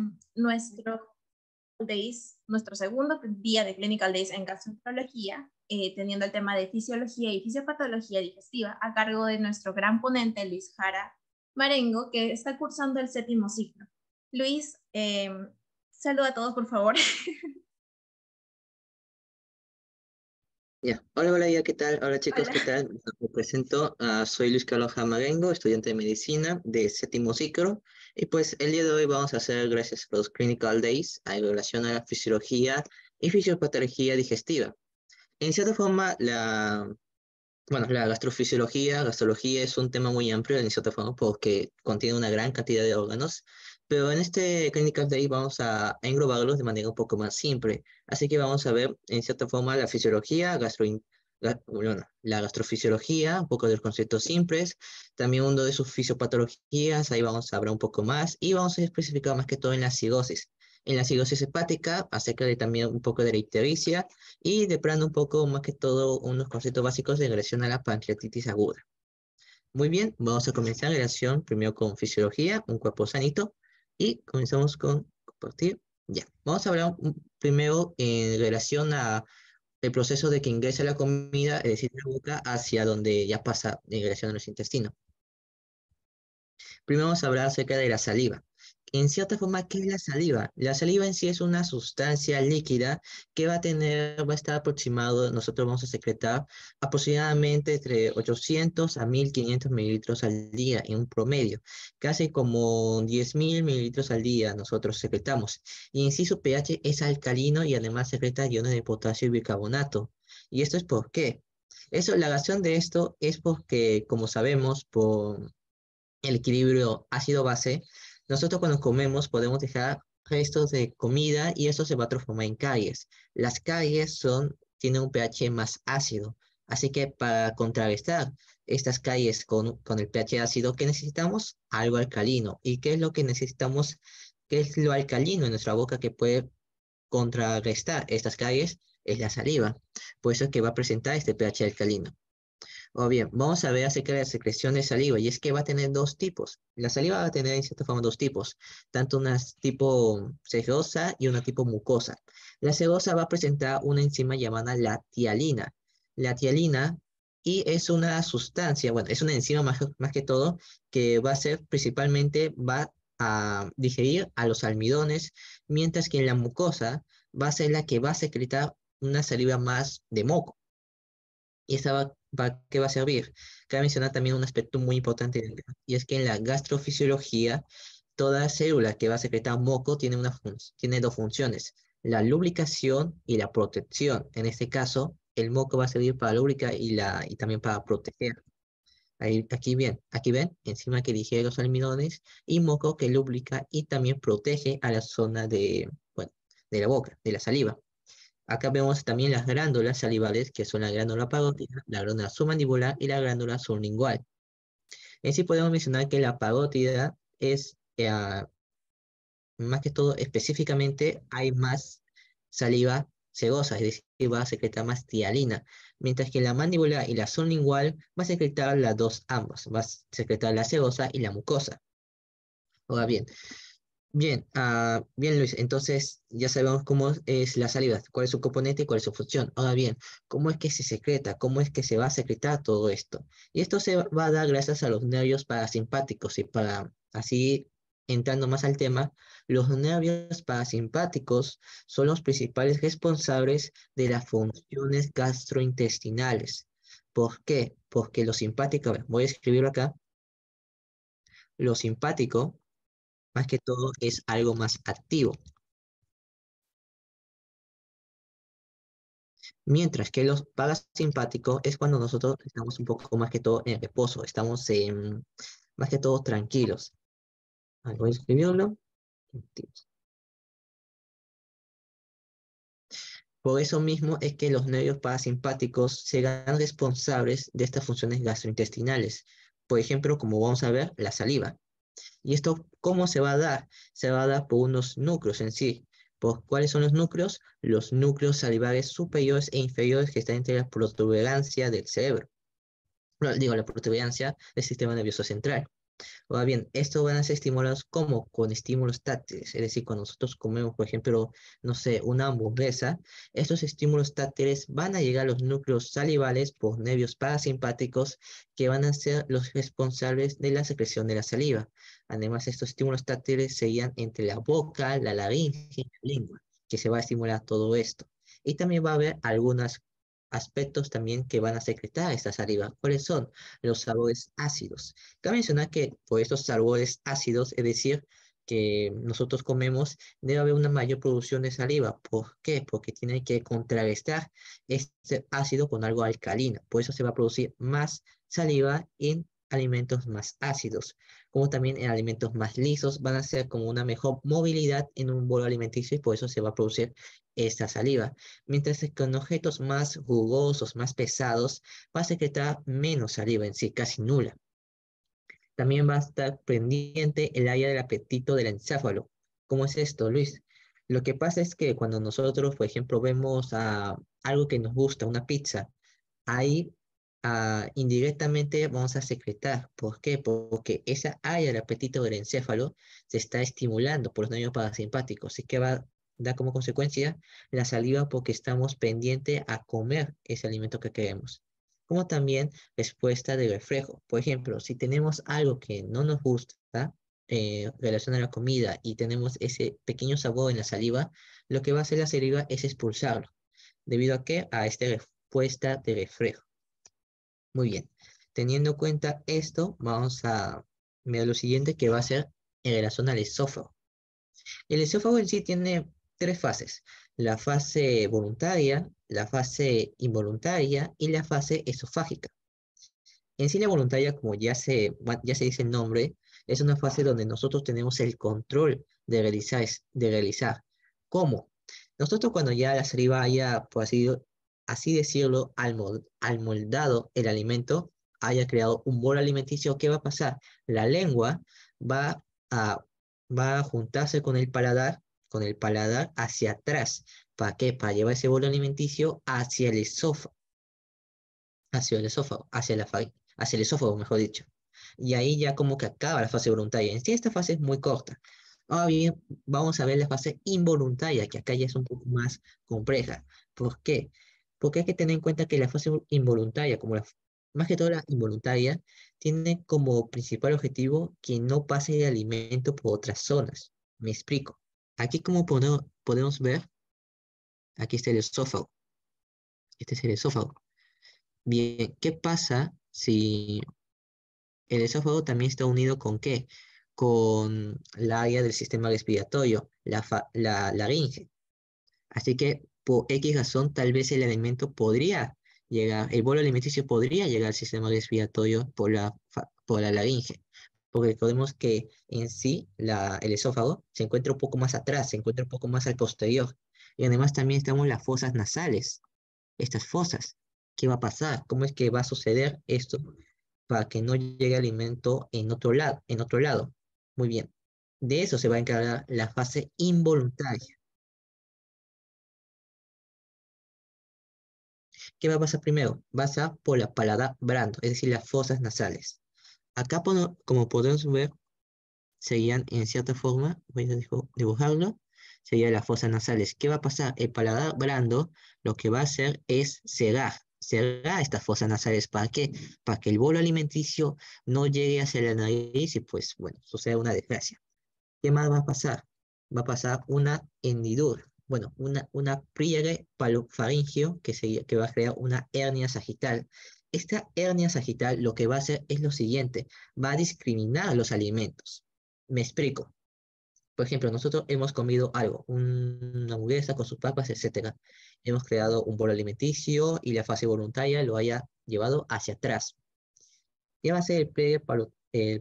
Mm. nuestro nuestro segundo día de clinical days en gastroenterología, eh, teniendo el tema de fisiología y fisiopatología digestiva a cargo de nuestro gran ponente Luis Jara Marengo, que está cursando el séptimo ciclo. Luis, eh, saluda a todos, por favor. ya Hola, hola, ¿qué tal? Hola chicos, ¿qué tal? Me presento, ah, soy Luis Carlos Marengo, estudiante de medicina de séptimo ciclo y pues el día de hoy vamos a hacer, gracias a los Clinical Days, en relación a la fisiología y fisiopatología digestiva. En cierta forma, la, bueno, la gastrofisiología, gastrología es un tema muy amplio, en cierta forma, porque contiene una gran cantidad de órganos, pero en este Clinical Day vamos a englobarlos de manera un poco más simple. Así que vamos a ver, en cierta forma, la fisiología, gastrointestinal la, gastrofisiología, un poco de los conceptos simples, también uno de sus fisiopatologías, ahí vamos a hablar un poco más, y vamos a especificar más que todo en la cigosis, en la cigosis hepática, acerca de también un poco de la ictericia, y deprando un poco más que todo unos conceptos básicos de relación a la pancreatitis aguda. Muy bien, vamos a comenzar la relación primero con fisiología, un cuerpo sanito, y comenzamos con compartir. Ya, vamos a hablar primero en relación a el proceso de que ingresa la comida, es decir, la boca, hacia donde ya pasa la ingresión de los intestinos. Primero vamos a hablar acerca de la saliva en cierta forma, ¿qué es la saliva? La saliva en sí es una sustancia líquida que va a tener, va a estar aproximado, nosotros vamos a secretar aproximadamente entre 800 a 1500 mililitros al día en un promedio, casi como 10.000 mililitros al día nosotros secretamos. Y en sí su pH es alcalino y además secreta iones de potasio y bicarbonato. ¿Y esto es por qué? Eso, la razón de esto es porque, como sabemos, por el equilibrio ácido-base, nosotros cuando comemos podemos dejar restos de comida y eso se va a transformar en caries. Las caries tienen un pH más ácido, así que para contrarrestar estas caries con, con el pH ácido, ¿qué necesitamos? Algo alcalino. ¿Y qué es lo que necesitamos? ¿Qué es lo alcalino en nuestra boca que puede contrarrestar estas caries? Es la saliva. Por eso es que va a presentar este pH alcalino. O bien, vamos a ver acerca de la secreción de saliva, y es que va a tener dos tipos. La saliva va a tener, en cierta forma, dos tipos, tanto una tipo serosa y una tipo mucosa. La serosa va a presentar una enzima llamada la tialina. La tialina y es una sustancia, bueno, es una enzima más, más que todo, que va a ser principalmente, va a digerir a los almidones, mientras que en la mucosa va a ser la que va a secretar una saliva más de moco. ¿Y va, qué va a servir? Quiero mencionar también un aspecto muy importante, y es que en la gastrofisiología, toda célula que va a secretar moco tiene, una tiene dos funciones, la lubricación y la protección. En este caso, el moco va a servir para lubricar y, la, y también para proteger. Ahí, aquí bien, aquí ven, encima que digiere los almidones y moco que lubrica y también protege a la zona de, de la boca, de la saliva. Acá vemos también las glándulas salivales, que son la glándula parótida, la glándula submandibular y la glándula sublingual. En sí podemos mencionar que la parótida es, eh, más que todo, específicamente hay más saliva cegosa, es decir, va a secretar más tialina, mientras que la mandíbula y la sublingual va a secretar las dos ambas, va a secretar la cegosa y la mucosa. Ahora bien, Bien, ah, bien Luis, entonces ya sabemos cómo es la salida, cuál es su componente y cuál es su función. Ahora bien, ¿cómo es que se secreta? ¿Cómo es que se va a secretar todo esto? Y esto se va a dar gracias a los nervios parasimpáticos y para así entrando más al tema, los nervios parasimpáticos son los principales responsables de las funciones gastrointestinales. ¿Por qué? Porque los simpáticos... voy a escribirlo acá, lo simpático más que todo es algo más activo. Mientras que los parasimpáticos es cuando nosotros estamos un poco más que todo en reposo, estamos más que todo tranquilos. Ah, voy a Por eso mismo es que los nervios parasimpáticos serán responsables de estas funciones gastrointestinales. Por ejemplo, como vamos a ver, la saliva. ¿Y esto cómo se va a dar? Se va a dar por unos núcleos en sí. ¿Por cuáles son los núcleos? Los núcleos salivares superiores e inferiores que están entre la protuberancia del cerebro. digo, la protuberancia del sistema nervioso central. Ahora bien, estos van a ser estimulados como con estímulos táctiles, es decir, cuando nosotros comemos, por ejemplo, no sé, una hamburguesa, estos estímulos táctiles van a llegar a los núcleos salivales por nervios parasimpáticos que van a ser los responsables de la secreción de la saliva. Además, estos estímulos táctiles seguían entre la boca, la laringe y la lengua, que se va a estimular todo esto. Y también va a haber algunas aspectos también que van a secretar esta saliva. ¿Cuáles son? Los sabores ácidos. Cabe mencionar que por estos sabores ácidos, es decir, que nosotros comemos, debe haber una mayor producción de saliva. ¿Por qué? Porque tiene que contrarrestar este ácido con algo alcalino. Por eso se va a producir más saliva en alimentos más ácidos como también en alimentos más lisos, van a ser como una mejor movilidad en un bolo alimenticio y por eso se va a producir esta saliva. Mientras que con objetos más jugosos, más pesados, va a secretar menos saliva, en sí casi nula. También va a estar pendiente el área del apetito del encéfalo. ¿Cómo es esto, Luis? Lo que pasa es que cuando nosotros, por ejemplo, vemos a ah, algo que nos gusta, una pizza, ahí indirectamente vamos a secretar. ¿Por qué? Porque esa área del apetito del encéfalo se está estimulando por los nervios parasimpáticos. Así que va da como consecuencia la saliva porque estamos pendientes a comer ese alimento que queremos. Como también respuesta de reflejo. Por ejemplo, si tenemos algo que no nos gusta eh, en relación a la comida y tenemos ese pequeño sabor en la saliva, lo que va a hacer la saliva es expulsarlo. ¿Debido a qué? A esta respuesta de reflejo. Muy bien. Teniendo en cuenta esto, vamos a ver lo siguiente que va a ser en relación al esófago. El esófago en sí tiene tres fases. La fase voluntaria, la fase involuntaria y la fase esofágica. En sí la voluntaria, como ya se, ya se dice el nombre, es una fase donde nosotros tenemos el control de realizar, de realizar. ¿Cómo? Nosotros cuando ya la saliva haya, sido así decirlo, al, moldado el alimento, haya creado un bolo alimenticio, ¿qué va a pasar? La lengua va a, va a juntarse con el paladar, con el paladar hacia atrás. ¿Para qué? Para llevar ese bolo alimenticio hacia el esófago, hacia el esófago, hacia, la, hacia el esófago, mejor dicho. Y ahí ya como que acaba la fase voluntaria. En sí, esta fase es muy corta. Ahora bien, vamos a ver la fase involuntaria, que acá ya es un poco más compleja. ¿Por qué? porque hay que tener en cuenta que la fase involuntaria, como la, más que todo la involuntaria, tiene como principal objetivo que no pase el alimento por otras zonas. Me explico. Aquí como podemos ver, aquí está el esófago. Este es el esófago. Bien, ¿qué pasa si el esófago también está unido con qué? Con la área del sistema respiratorio, la, la laringe. Así que X razón, tal vez el alimento podría llegar, el bolo alimenticio podría llegar al sistema respiratorio por la, por la laringe. Porque recordemos que en sí la, el esófago se encuentra un poco más atrás, se encuentra un poco más al posterior. Y además también estamos las fosas nasales. Estas fosas, ¿qué va a pasar? ¿Cómo es que va a suceder esto para que no llegue alimento en otro lado? En otro lado? Muy bien. De eso se va a encargar la fase involuntaria. ¿Qué va a pasar primero? Va a por la palada brando, es decir, las fosas nasales. Acá, como podemos ver, serían en cierta forma, voy a dibujarlo, serían las fosas nasales. ¿Qué va a pasar? El paladar brando lo que va a hacer es cerrar, cerrar estas fosas nasales. ¿Para qué? Para que el bolo alimenticio no llegue hacia la nariz y pues, bueno, suceda una desgracia. ¿Qué más va a pasar? Va a pasar una hendidura bueno, una, una pliegue palofaringio que, que va a crear una hernia sagital. Esta hernia sagital lo que va a hacer es lo siguiente, va a discriminar los alimentos. Me explico. Por ejemplo, nosotros hemos comido algo, una hamburguesa con sus papas, etc. Hemos creado un bolo alimenticio y la fase voluntaria lo haya llevado hacia atrás. ¿Qué va a ser el pliegue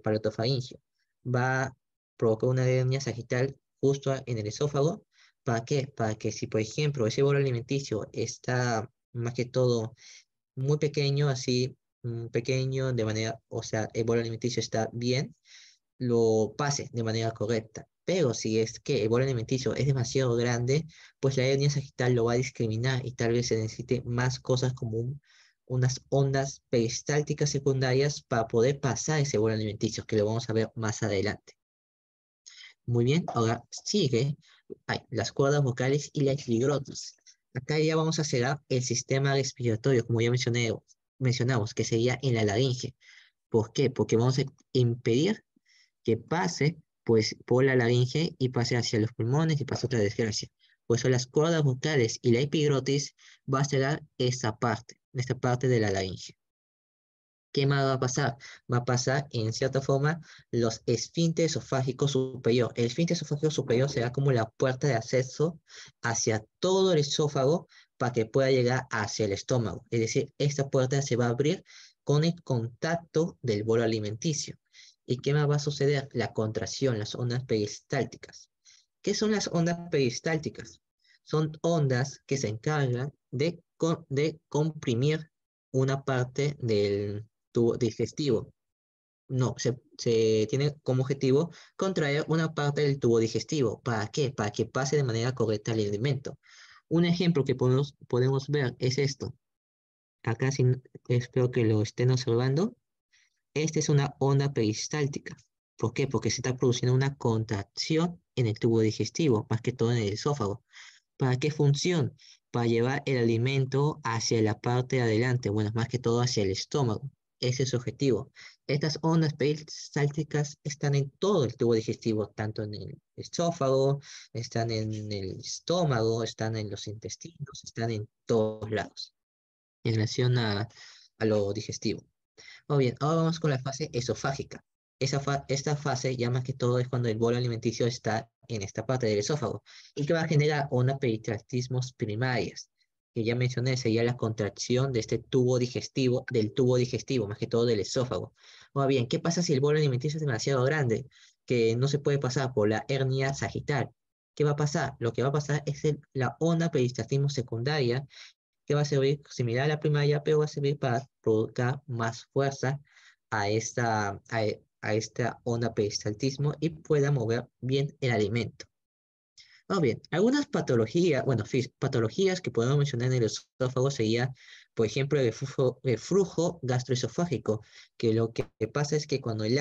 palofaringio? Va a provocar una hernia sagital justo en el esófago ¿Para qué? Para que si, por ejemplo, ese bolo alimenticio está más que todo muy pequeño, así mm, pequeño, de manera, o sea, el bolo alimenticio está bien, lo pase de manera correcta. Pero si es que el bolo alimenticio es demasiado grande, pues la hernia sagital lo va a discriminar y tal vez se necesite más cosas como unas ondas peristálticas secundarias para poder pasar ese bolo alimenticio, que lo vamos a ver más adelante. Muy bien, ahora sigue las cuerdas vocales y la epiglotis. Acá ya vamos a cerrar el sistema respiratorio, como ya mencioné, mencionamos, que sería en la laringe. ¿Por qué? Porque vamos a impedir que pase pues, por la laringe y pase hacia los pulmones y pase otra desgracia. Por eso las cuerdas vocales y la epigrotis va a cerrar esta parte, esta parte de la laringe. ¿Qué más va a pasar? Va a pasar, en cierta forma, los esfínteres esofágicos superiores. El esfínter esofágico superior será como la puerta de acceso hacia todo el esófago para que pueda llegar hacia el estómago. Es decir, esta puerta se va a abrir con el contacto del bolo alimenticio. ¿Y qué más va a suceder? La contracción, las ondas peristálticas. ¿Qué son las ondas peristálticas? Son ondas que se encargan de, de comprimir una parte del, tubo digestivo. No, se, tiene como objetivo contraer una parte del tubo digestivo. ¿Para qué? Para que pase de manera correcta el alimento. Un ejemplo que podemos, ver es esto. Acá si, espero que lo estén observando. Esta es una onda peristáltica. ¿Por qué? Porque se está produciendo una contracción en el tubo digestivo, más que todo en el esófago. ¿Para qué función? Para llevar el alimento hacia la parte de adelante, bueno, más que todo hacia el estómago. Ese es su objetivo. Estas ondas peristálticas están en todo el tubo digestivo, tanto en el esófago, están en el estómago, están en los intestinos, están en todos lados, en relación a, lo digestivo. Muy bien, ahora vamos con la fase esofágica. esta fase ya más que todo es cuando el bolo alimenticio está en esta parte del esófago y que va a generar ondas peristaltismos primarias ya mencioné sería la contracción de este tubo digestivo, del tubo digestivo, más que todo del esófago. Ahora bien, ¿qué pasa si el bolo alimenticio es demasiado grande, que no se puede pasar por la hernia sagital? ¿Qué va a pasar? Lo que va a pasar es la onda peristaltismo secundaria, que va a servir similar a la primaria, pero va a servir para producir más fuerza a esta, a, a esta onda peristaltismo y pueda mover bien el alimento bien, algunas patologías, bueno, patologías que podemos mencionar en el esófago sería, por ejemplo, el flujo, gastroesofágico, que lo que pasa es que cuando el,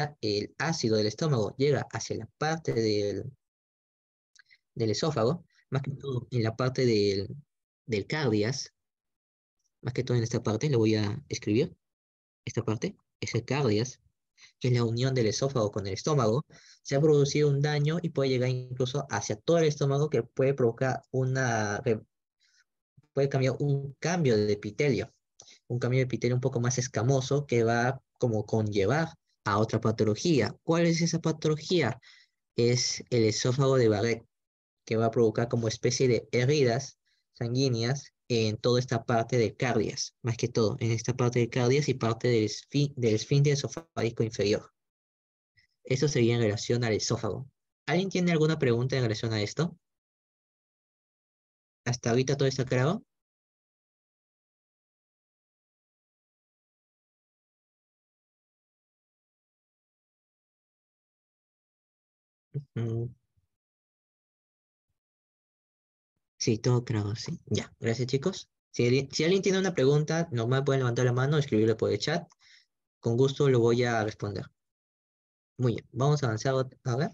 ácido del estómago llega hacia la parte del, esófago, más que todo en la parte del, del cardias, más que todo en esta parte, lo voy a escribir, esta parte, es el cardias, que es la unión del esófago con el estómago, se ha producido un daño y puede llegar incluso hacia todo el estómago que puede provocar una, puede cambiar un cambio de epitelio, un cambio de epitelio un poco más escamoso que va como conllevar a otra patología. ¿Cuál es esa patología? Es el esófago de Barrett, que va a provocar como especie de heridas sanguíneas en toda esta parte de cardias, más que todo, en esta parte de cardias y parte del, esfín, del esfínter esofágico inferior. Eso sería en relación al esófago. ¿Alguien tiene alguna pregunta en relación a esto? ¿Hasta ahorita todo está claro? Sí, todo claro, sí. Ya, gracias chicos. Si alguien, tiene una pregunta, normal pueden levantar la mano o escribirlo por el chat. Con gusto lo voy a responder. Muy bien, vamos a avanzar ahora.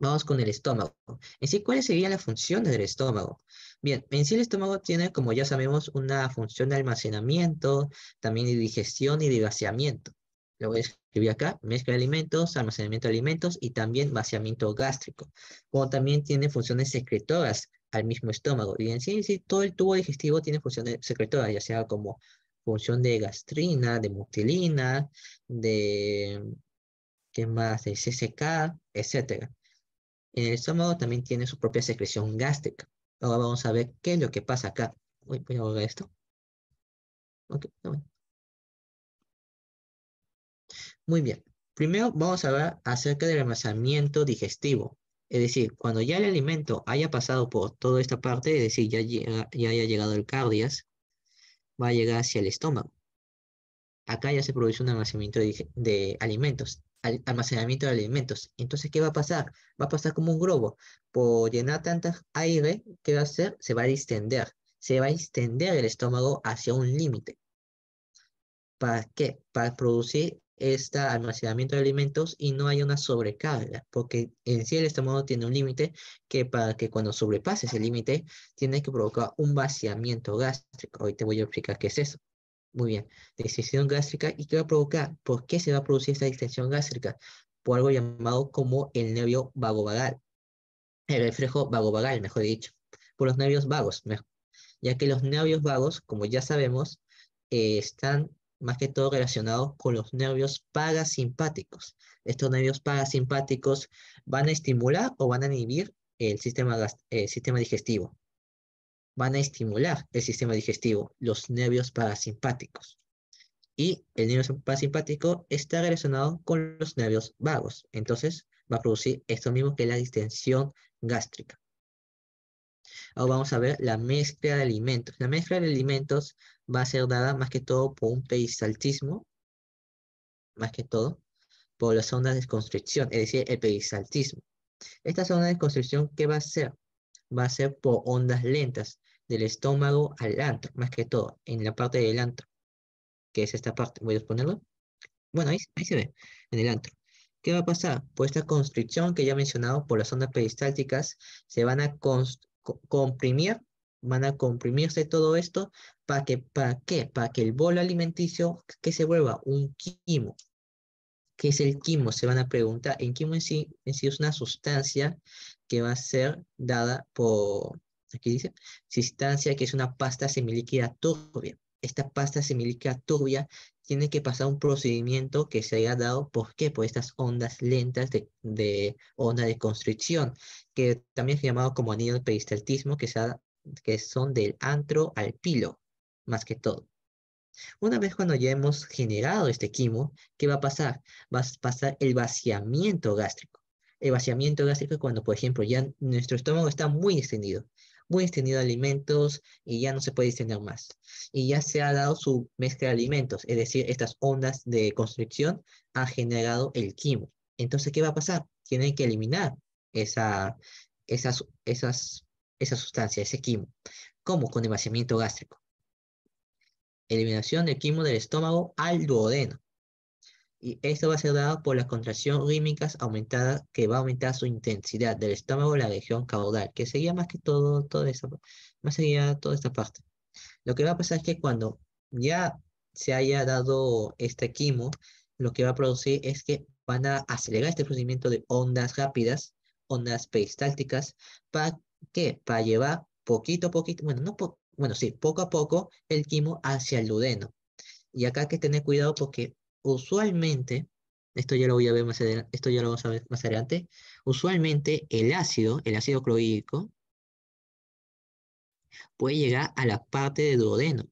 Vamos con el estómago. En sí, ¿cuáles serían las funciones del estómago? Bien, en sí el estómago tiene, como ya sabemos, una función de almacenamiento, también de digestión y de vaciamiento. Lo voy a escribir acá, mezcla de alimentos, almacenamiento de alimentos y también vaciamiento gástrico. Como también tiene funciones secretoras, al mismo estómago. Y en sí, sí, todo el tubo digestivo tiene funciones secretoras, ya sea como función de gastrina, de mutilina, de, ¿qué más? De CCK, etc. En el estómago también tiene su propia secreción gástrica. Ahora vamos a ver qué es lo que pasa acá. voy a borrar esto. Muy bien. Primero vamos a hablar acerca del almacenamiento digestivo. Es decir, cuando ya el alimento haya pasado por toda esta parte, es decir, ya, haya llegado el cardias, va a llegar hacia el estómago. Acá ya se produce un almacenamiento de, alimentos, almacenamiento de alimentos. Entonces, ¿qué va a pasar? Va a pasar como un globo. Por llenar tanto aire, ¿qué va a hacer? Se va a distender. Se va a extender el estómago hacia un límite. ¿Para qué? Para producir este almacenamiento de alimentos y no hay una sobrecarga, porque en sí el estómago tiene un límite que para que cuando sobrepase ese límite tiene que provocar un vaciamiento gástrico. Hoy te voy a explicar qué es eso. Muy bien, distensión gástrica y qué va a provocar, por qué se va a producir esta distensión gástrica, por algo llamado como el nervio vagovagal, el reflejo vagovagal, mejor dicho, por los nervios vagos, ya que los nervios vagos, como ya sabemos, eh, están más que todo relacionado con los nervios parasimpáticos. Estos nervios parasimpáticos van a estimular o van a inhibir el sistema, el sistema digestivo. Van a estimular el sistema digestivo, los nervios parasimpáticos. Y el nervio parasimpático está relacionado con los nervios vagos. Entonces va a producir esto mismo que la distensión gástrica. Ahora vamos a ver la mezcla de alimentos. La mezcla de alimentos va a ser dada más que todo por un perisaltismo, más que todo, por las ondas de constricción, es decir, el perisaltismo. Esta zona de constricción, ¿qué va a ser? Va a ser por ondas lentas, del estómago al antro, más que todo, en la parte del antro, que es esta parte. Voy a exponerlo? Bueno, ahí, ahí se ve, en el antro. ¿Qué va a pasar? Por esta constricción que ya he mencionado por las ondas peristálticas, se van a comprimir van a comprimirse todo esto para que, ¿para qué? Para que el bolo alimenticio que se vuelva un quimo. ¿Qué es el quimo? Se van a preguntar. en quimo en sí, es una sustancia que va a ser dada por, aquí dice, sustancia que es una pasta semilíquida turbia. Esta pasta semilíquida turbia tiene que pasar un procedimiento que se haya dado, ¿por qué? Por estas ondas lentas de, onda de constricción, que también es llamado como anillo de peristaltismo, que se ha que son del antro al pilo, más que todo. Una vez cuando ya hemos generado este quimo, ¿qué va a pasar? Va a pasar el vaciamiento gástrico. El vaciamiento gástrico es cuando, por ejemplo, ya nuestro estómago está muy extendido, muy extendido de alimentos y ya no se puede extender más. Y ya se ha dado su mezcla de alimentos, es decir, estas ondas de constricción han generado el quimo. Entonces, ¿qué va a pasar? Tienen que eliminar esa, esas, esas esa sustancia, ese quimo, como con vaciamiento gástrico. Eliminación del quimo del estómago al duodeno. Y esto va a ser dado por la contracción rítmicas aumentada. que va a aumentar su intensidad del estómago en la región caudal, que sería más que todo, todo esa, más sería toda esta parte. Lo que va a pasar es que cuando ya se haya dado este quimo, lo que va a producir es que van a acelerar este procedimiento de ondas rápidas, ondas peristálticas, para que va llevar poquito a poquito, bueno, no bueno, sí, poco a poco el quimo hacia el duodeno. Y acá hay que tener cuidado porque usualmente, esto ya lo voy a ver más adelante, esto ya lo vamos a ver más adelante, usualmente el ácido, el ácido clorhídrico, puede llegar a la parte del duodeno.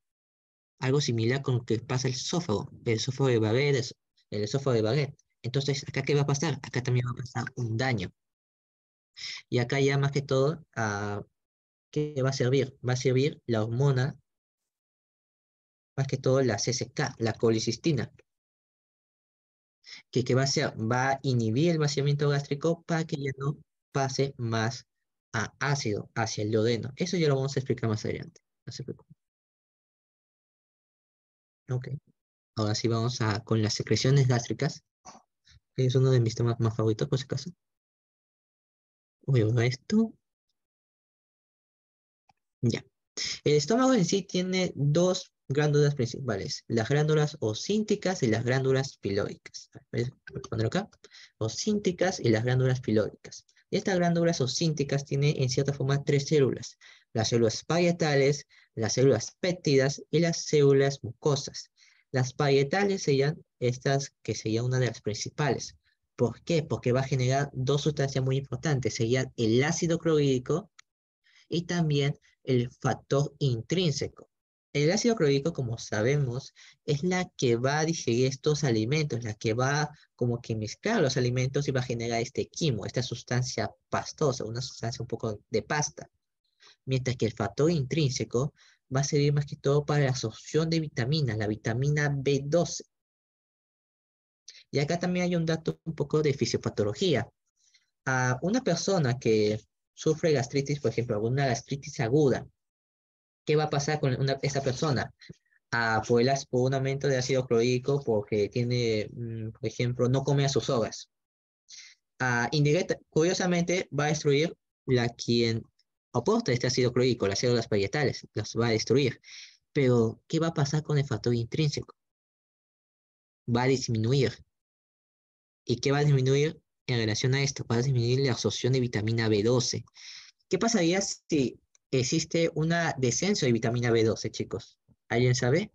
Algo similar con lo que pasa el esófago, el esófago de Barrett, el esófago de baguette. Entonces, ¿acá qué va a pasar? Acá también va a pasar un daño. Y acá ya más que todo, ah, ¿qué va a servir? Va a servir la hormona, más que todo la CSK, la colicistina, que, va, a hacer? va a inhibir el vaciamiento gástrico para que ya no pase más a ácido, hacia el duodeno. Eso ya lo vamos a explicar más adelante. No se Ok. Ahora sí vamos a, con las secreciones gástricas, es uno de mis temas más favoritos, por si acaso ver esto. Ya. El estómago en sí tiene dos glándulas principales, las glándulas osínticas y las glándulas pilóricas. Voy a acá, osínticas y las glándulas pilóricas. Estas glándulas osínticas tienen en cierta forma tres células, las células parietales, las células péptidas y las células mucosas. Las parietales serían estas que serían una de las principales. ¿Por qué? Porque va a generar dos sustancias muy importantes, serían el ácido clorhídrico y también el factor intrínseco. El ácido clorhídrico, como sabemos, es la que va a digerir estos alimentos, la que va como que mezclar los alimentos y va a generar este quimo, esta sustancia pastosa, una sustancia un poco de pasta. Mientras que el factor intrínseco va a servir más que todo para la absorción de vitaminas, la vitamina B12. Y acá también hay un dato un poco de fisiopatología. A una persona que sufre gastritis, por ejemplo, alguna gastritis aguda, ¿qué va a pasar con esa persona? Ah, por, pues un aumento de ácido clorhídrico porque tiene, mm, por ejemplo, no come a sus hogas. Ah, curiosamente, va a destruir la quien aporta este ácido clorhídrico, las células parietales, las va a destruir. Pero, ¿qué va a pasar con el factor intrínseco? Va a disminuir. ¿Y qué va a disminuir en relación a esto? Va a disminuir la absorción de vitamina B12. ¿Qué pasaría si existe un descenso de vitamina B12, chicos? ¿Alguien sabe?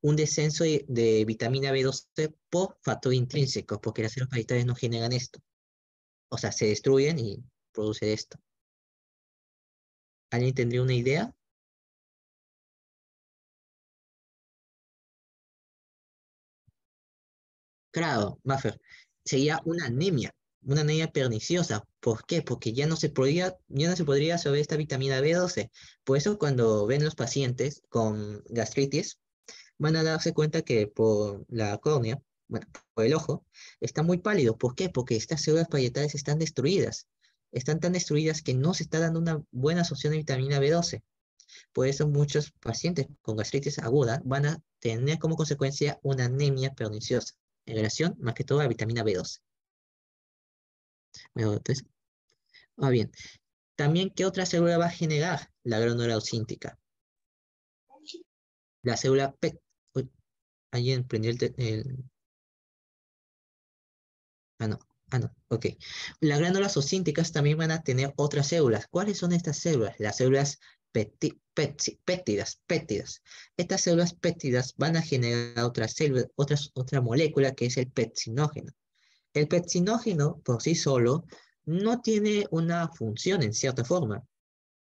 Un descenso de, vitamina B12 por factor intrínseco, porque las células no generan esto. O sea, se destruyen y produce esto. ¿Alguien tendría una idea? Claro, Maffer, sería una anemia, una anemia perniciosa. ¿Por qué? Porque ya no se podría, ya no se podría sobre esta vitamina B12. Por eso cuando ven los pacientes con gastritis, van a darse cuenta que por la córnea, bueno, por el ojo, está muy pálido. ¿Por qué? Porque estas células parietales están destruidas. Están tan destruidas que no se está dando una buena absorción de vitamina B12. Por eso muchos pacientes con gastritis aguda van a tener como consecuencia una anemia perniciosa en más que todo la vitamina B12. bien. También, ¿qué otra célula va a generar la glándula ocíntica? La célula PEC. alguien prendió el, Ah, no. Ah, no, ok. Las glándulas osínticas también van a tener otras células. ¿Cuáles son estas células? Las células péptidas. péptidas. Estas células péptidas van a generar otra, célula, otra molécula que es el pepsinógeno. El pepsinógeno por sí solo no tiene una función en cierta forma.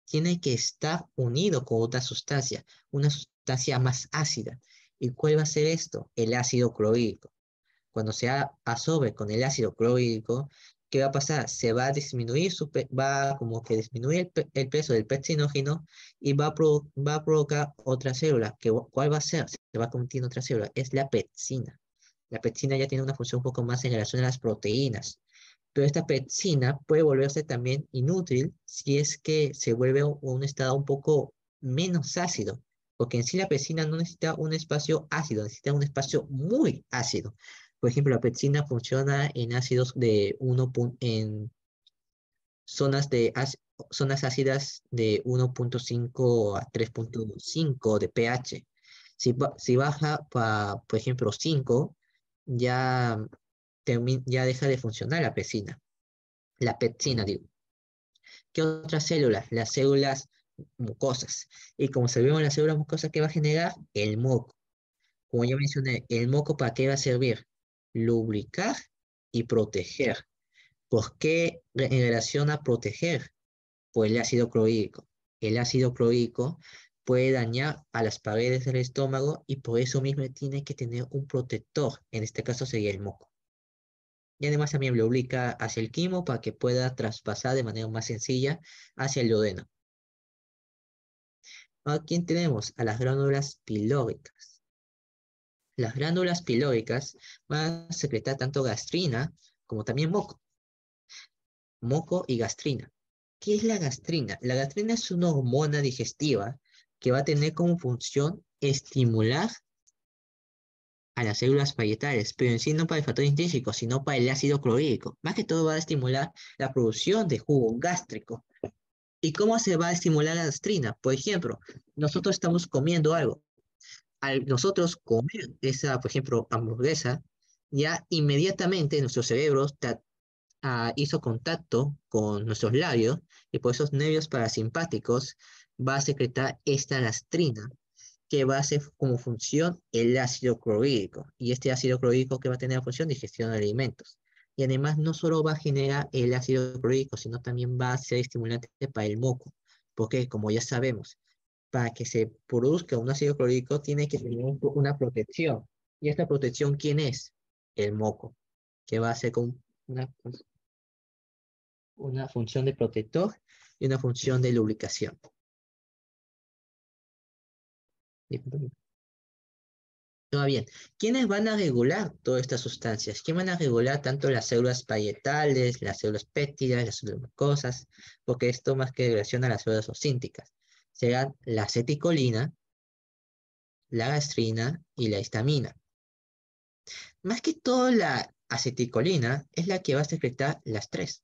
Tiene que estar unido con otra sustancia, una sustancia más ácida. ¿Y cuál va a ser esto? El ácido clorhídrico. Cuando se asobe con el ácido clorhídrico, ¿qué va a pasar? Se va a disminuir, su va como que disminuir el, peso del pepsinógeno y va a, va a provocar otra célula. Que, ¿Cuál va a ser? Se va a convertir en otra célula. Es la pepsina. La pepsina ya tiene una función un poco más en relación a las proteínas. Pero esta pepsina puede volverse también inútil si es que se vuelve un, un estado un poco menos ácido. Porque en sí la pepsina no necesita un espacio ácido, necesita un espacio muy ácido. Por ejemplo, la pepsina funciona en ácidos de 1. en zonas de zonas ácidas de 1.5 a 3.5 de pH. Si, baja, para, por ejemplo, 5, ya, ya deja de funcionar la pepsina. La pepsina, digo. ¿Qué otras células? Las células mucosas. Y como sabemos, las células mucosas, ¿qué va a generar? El moco. Como ya mencioné, ¿el moco para qué va a servir? lubricar y proteger. ¿Por qué en relación a proteger? Pues el ácido clorhídrico. El ácido clorhídrico puede dañar a las paredes del estómago y por eso mismo tiene que tener un protector. En este caso sería el moco. Y además también lo ubica hacia el quimo para que pueda traspasar de manera más sencilla hacia el duodeno. Aquí tenemos a las glándulas pilóricas. Las glándulas pilóricas van a secretar tanto gastrina como también moco. Moco y gastrina. ¿Qué es la gastrina? La gastrina es una hormona digestiva que va a tener como función estimular a las células parietales, pero en sí no para el factor intrínseco, sino para el ácido clorhídrico. Más que todo va a estimular la producción de jugo gástrico. ¿Y cómo se va a estimular la gastrina? Por ejemplo, nosotros estamos comiendo algo, al nosotros comer esa, por ejemplo, hamburguesa, ya inmediatamente nuestro cerebro ah, hizo contacto con nuestros labios y por esos nervios parasimpáticos va a secretar esta lastrina que va a ser como función el ácido clorhídrico y este ácido clorhídrico que va a tener la función de digestión de alimentos. Y además no solo va a generar el ácido clorhídrico, sino también va a ser estimulante para el moco, porque como ya sabemos, para que se produzca un ácido clorhídrico tiene que tener una protección. ¿Y esta protección quién es? El moco, que va a ser con una, una función de protector y una función de lubricación. ¿Todo bien, ¿quiénes van a regular todas estas sustancias? ¿Quién van a regular tanto las células parietales, las células péptidas, las células mucosas? Porque esto más que relaciona a las células oscínticas serán la aceticolina, la gastrina y la histamina. Más que todo, la aceticolina es la que va a secretar las tres,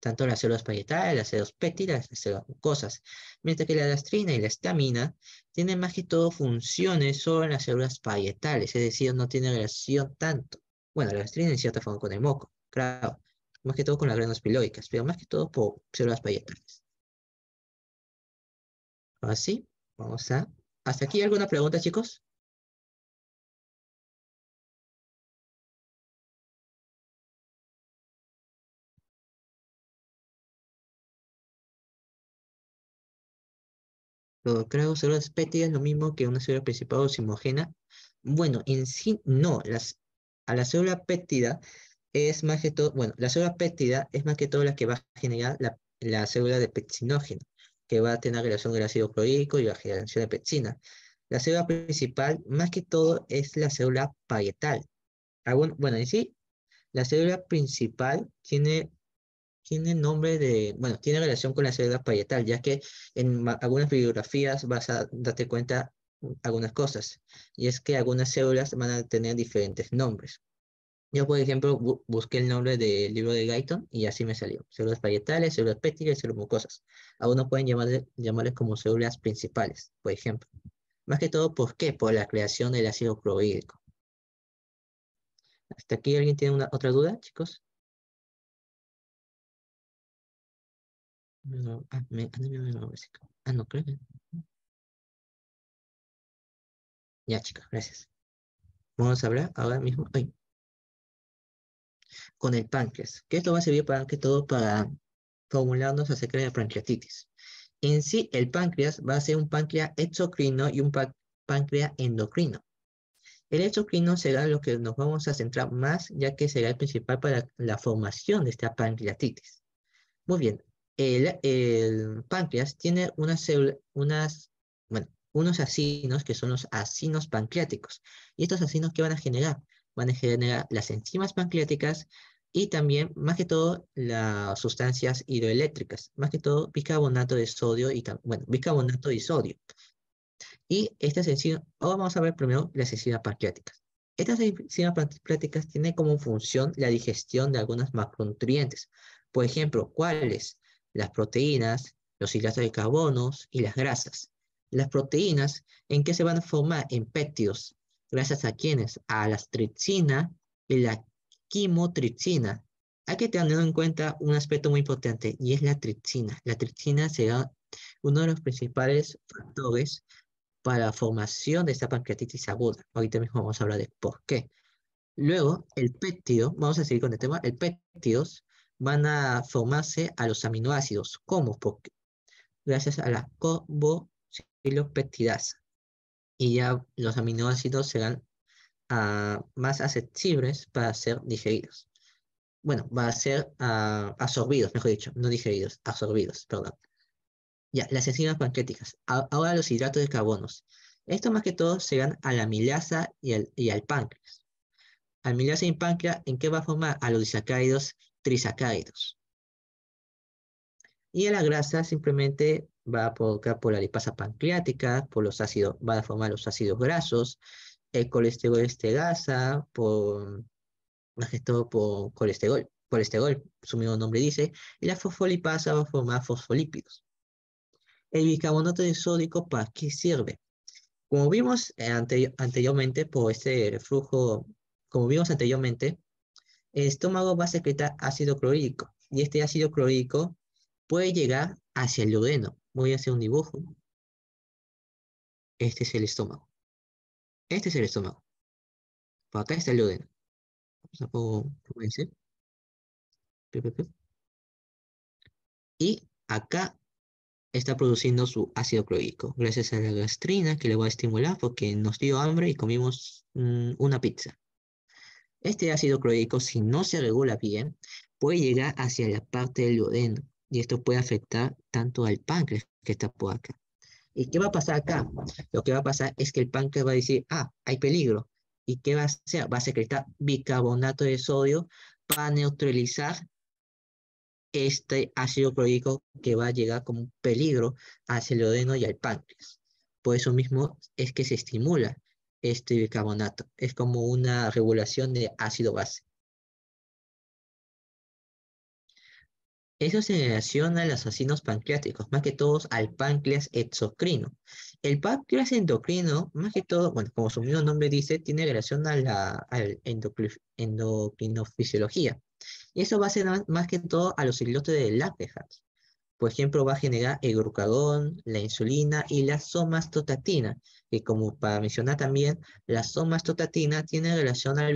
tanto las células parietales, las células pétilas, las células mucosas, mientras que la gastrina y la histamina tienen más que todo funciones solo en las células parietales, es decir, no tienen relación tanto. Bueno, la gastrina en cierta forma con el moco, claro, más que todo con las glándulas piloicas, pero más que todo por células parietales. Así, vamos a... ¿Hasta aquí alguna pregunta, chicos? creo que las es lo mismo que una célula principal o simogena. Bueno, en sí, no. a la célula péptida es más que todo, bueno, la célula péptida es más que todo la que va a generar la, célula de pecinógeno que va a tener relación con el ácido clorhídrico y la generación de pepsina. La célula principal, más que todo, es la célula parietal. Ah, bueno, y sí, la célula principal tiene, tiene nombre de, bueno, tiene relación con la célula parietal, ya que en algunas bibliografías vas a darte cuenta algunas cosas, y es que algunas células van a tener diferentes nombres. Yo, por ejemplo, busqué el nombre del libro de Guyton y así me salió. Células parietales, células pétricas y células mucosas. Algunos pueden llamarles como células principales, por ejemplo. Más que todo, ¿por qué? Por la creación del ácido clorhídrico. ¿Hasta aquí alguien tiene una, otra duda, chicos? ah, ah, ah, no, creo que... Ya, chicos, gracias. Vamos a hablar ahora mismo. Ay con el páncreas, que esto va a servir para que todo para formularnos acerca de la pancreatitis. En sí, el páncreas va a ser un páncreas exocrino y un páncreas endocrino. El exocrino será lo que nos vamos a centrar más, ya que será el principal para la formación de esta pancreatitis. Muy bien, el, páncreas tiene unas células, unas, bueno, unos acinos que son los acinos pancreáticos. ¿Y estos acinos qué van a generar? van a generar las enzimas pancreáticas y también, más que todo, las sustancias hidroeléctricas, más que todo bicarbonato de sodio y, bueno, bicarbonato de sodio. Y estas enzimas, ahora vamos a ver primero las enzimas pancreáticas. Estas enzimas pancreáticas tienen como función la digestión de algunas macronutrientes. Por ejemplo, ¿cuáles? Las proteínas, los hidratos de carbonos y las grasas. Las proteínas, ¿en qué se van a formar? En péptidos, gracias a quienes, a la tritina y la quimotripsina. Hay que tener en cuenta un aspecto muy importante y es la tritina. La tritina será uno de los principales factores para la formación de esta pancreatitis aguda. Ahorita mismo vamos a hablar de por qué. Luego, el péptido, vamos a seguir con el tema, el péptidos van a formarse a los aminoácidos. ¿Cómo? gracias a la carboxilopeptidasa y ya los aminoácidos serán más accesibles para ser digeridos. Bueno, va a ser ah, absorbidos, mejor dicho, no digeridos, absorbidos, perdón. Ya, las enzimas pancréticas. ahora los hidratos de carbonos. Esto más que todo dan a la amilasa y al, páncreas. al páncreas. Amilasa y páncreas, ¿en qué va a formar? A los disacáridos, trisacáridos. Y a la grasa simplemente va a provocar por la lipasa pancreática, por los ácidos, va a formar los ácidos grasos, el colesterol este gasa por más todo por colesterol, colesterol, su mismo nombre dice, y la fosfolipasa va a formar fosfolípidos. El bicarbonato de sódico, ¿para qué sirve? Como vimos eh, anteriormente, por este flujo, como vimos anteriormente, el estómago va a secretar ácido clorhídrico, y este ácido clorhídrico puede llegar hacia el duodeno voy a hacer un dibujo. Este es el estómago. Este es el estómago. Por acá está el duodeno. Y acá está produciendo su ácido clorhídrico. Gracias a la gastrina que le va a estimular porque nos dio hambre y comimos mm, una pizza. Este ácido clorhídrico, si no se regula bien, puede llegar hacia la parte del duodeno y esto puede afectar tanto al páncreas que está por acá. ¿Y qué va a pasar acá? Lo que va a pasar es que el páncreas va a decir, ah, hay peligro. ¿Y qué va a hacer? Va a secretar bicarbonato de sodio para neutralizar este ácido clorhídrico que va a llegar como un peligro hacia el y al páncreas. Por eso mismo es que se estimula este bicarbonato. Es como una regulación de ácido-base. Eso se relaciona a los asinos pancreáticos, más que todos al páncreas exocrino. El páncreas endocrino, más que todo, bueno, como su mismo nombre dice, tiene relación a la, endocrinofisiología. Y eso va a ser más que todo a los islotes de Langerhans. Por ejemplo, va a generar el glucagón, la insulina y la somastotatina. Y como para mencionar también, la somatostatina tiene relación al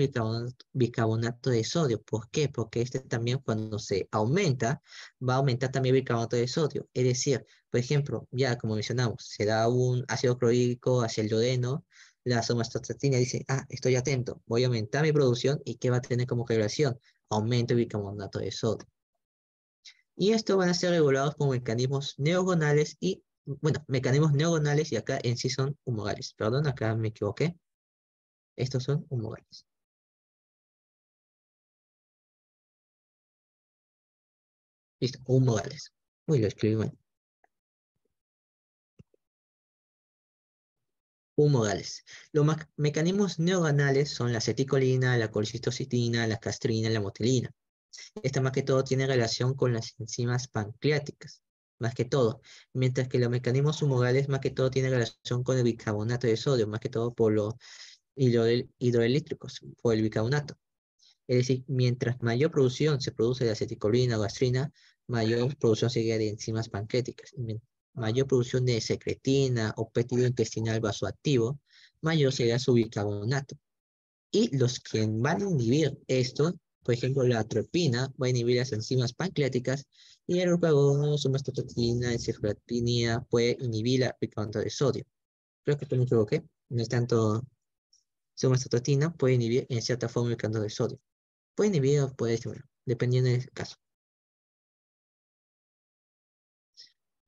bicarbonato, de sodio. ¿Por qué? Porque este también cuando se aumenta, va a aumentar también el bicarbonato de sodio. Es decir, por ejemplo, ya como mencionamos, se da un ácido clorhídrico hacia el iodeno, la somatostatina dice, ah, estoy atento, voy a aumentar mi producción y ¿qué va a tener como relación? Aumento el bicarbonato de sodio. Y esto van a ser regulados con mecanismos neuronales y bueno, mecanismos neuronales y acá en sí son humorales. Perdón, acá me equivoqué. Estos son humorales. Listo, humorales. Uy, lo escribí mal. Humorales. Los mecanismos neuronales son la acetilcolina, la colcistocitina, la castrina la motilina. Esta más que todo tiene relación con las enzimas pancreáticas más que todo, mientras que los mecanismos humorales más que todo tienen relación con el bicarbonato de sodio, más que todo por los hidroeléctricos, por el bicarbonato. Es decir, mientras mayor producción se produce de acetilcolina o gastrina, mayor producción sería de enzimas pancréticas. Mayor producción de secretina o pétido intestinal vasoactivo, mayor sería su bicarbonato. Y los que van a inhibir esto, por ejemplo, la atropina va a inhibir las enzimas pancreáticas y el glucagón, su mastociclina puede inhibir la picante de sodio. Creo que también me equivoqué. No es tanto su puede inhibir en cierta forma el picante de sodio. Puede inhibir o puede estimular, dependiendo del caso.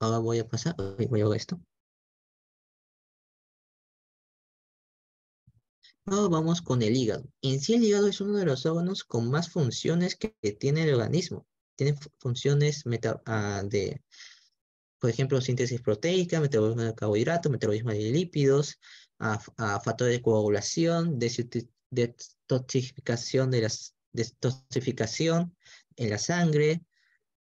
Ahora voy a pasar, voy a ver esto. Ahora vamos con el hígado. En sí el hígado es uno de los órganos con más funciones que tiene el organismo tienen funciones meta, ah, de, por ejemplo, síntesis proteica, metabolismo de carbohidratos, metabolismo de lípidos, a, factores de coagulación, detoxificación de las detoxificación en la sangre.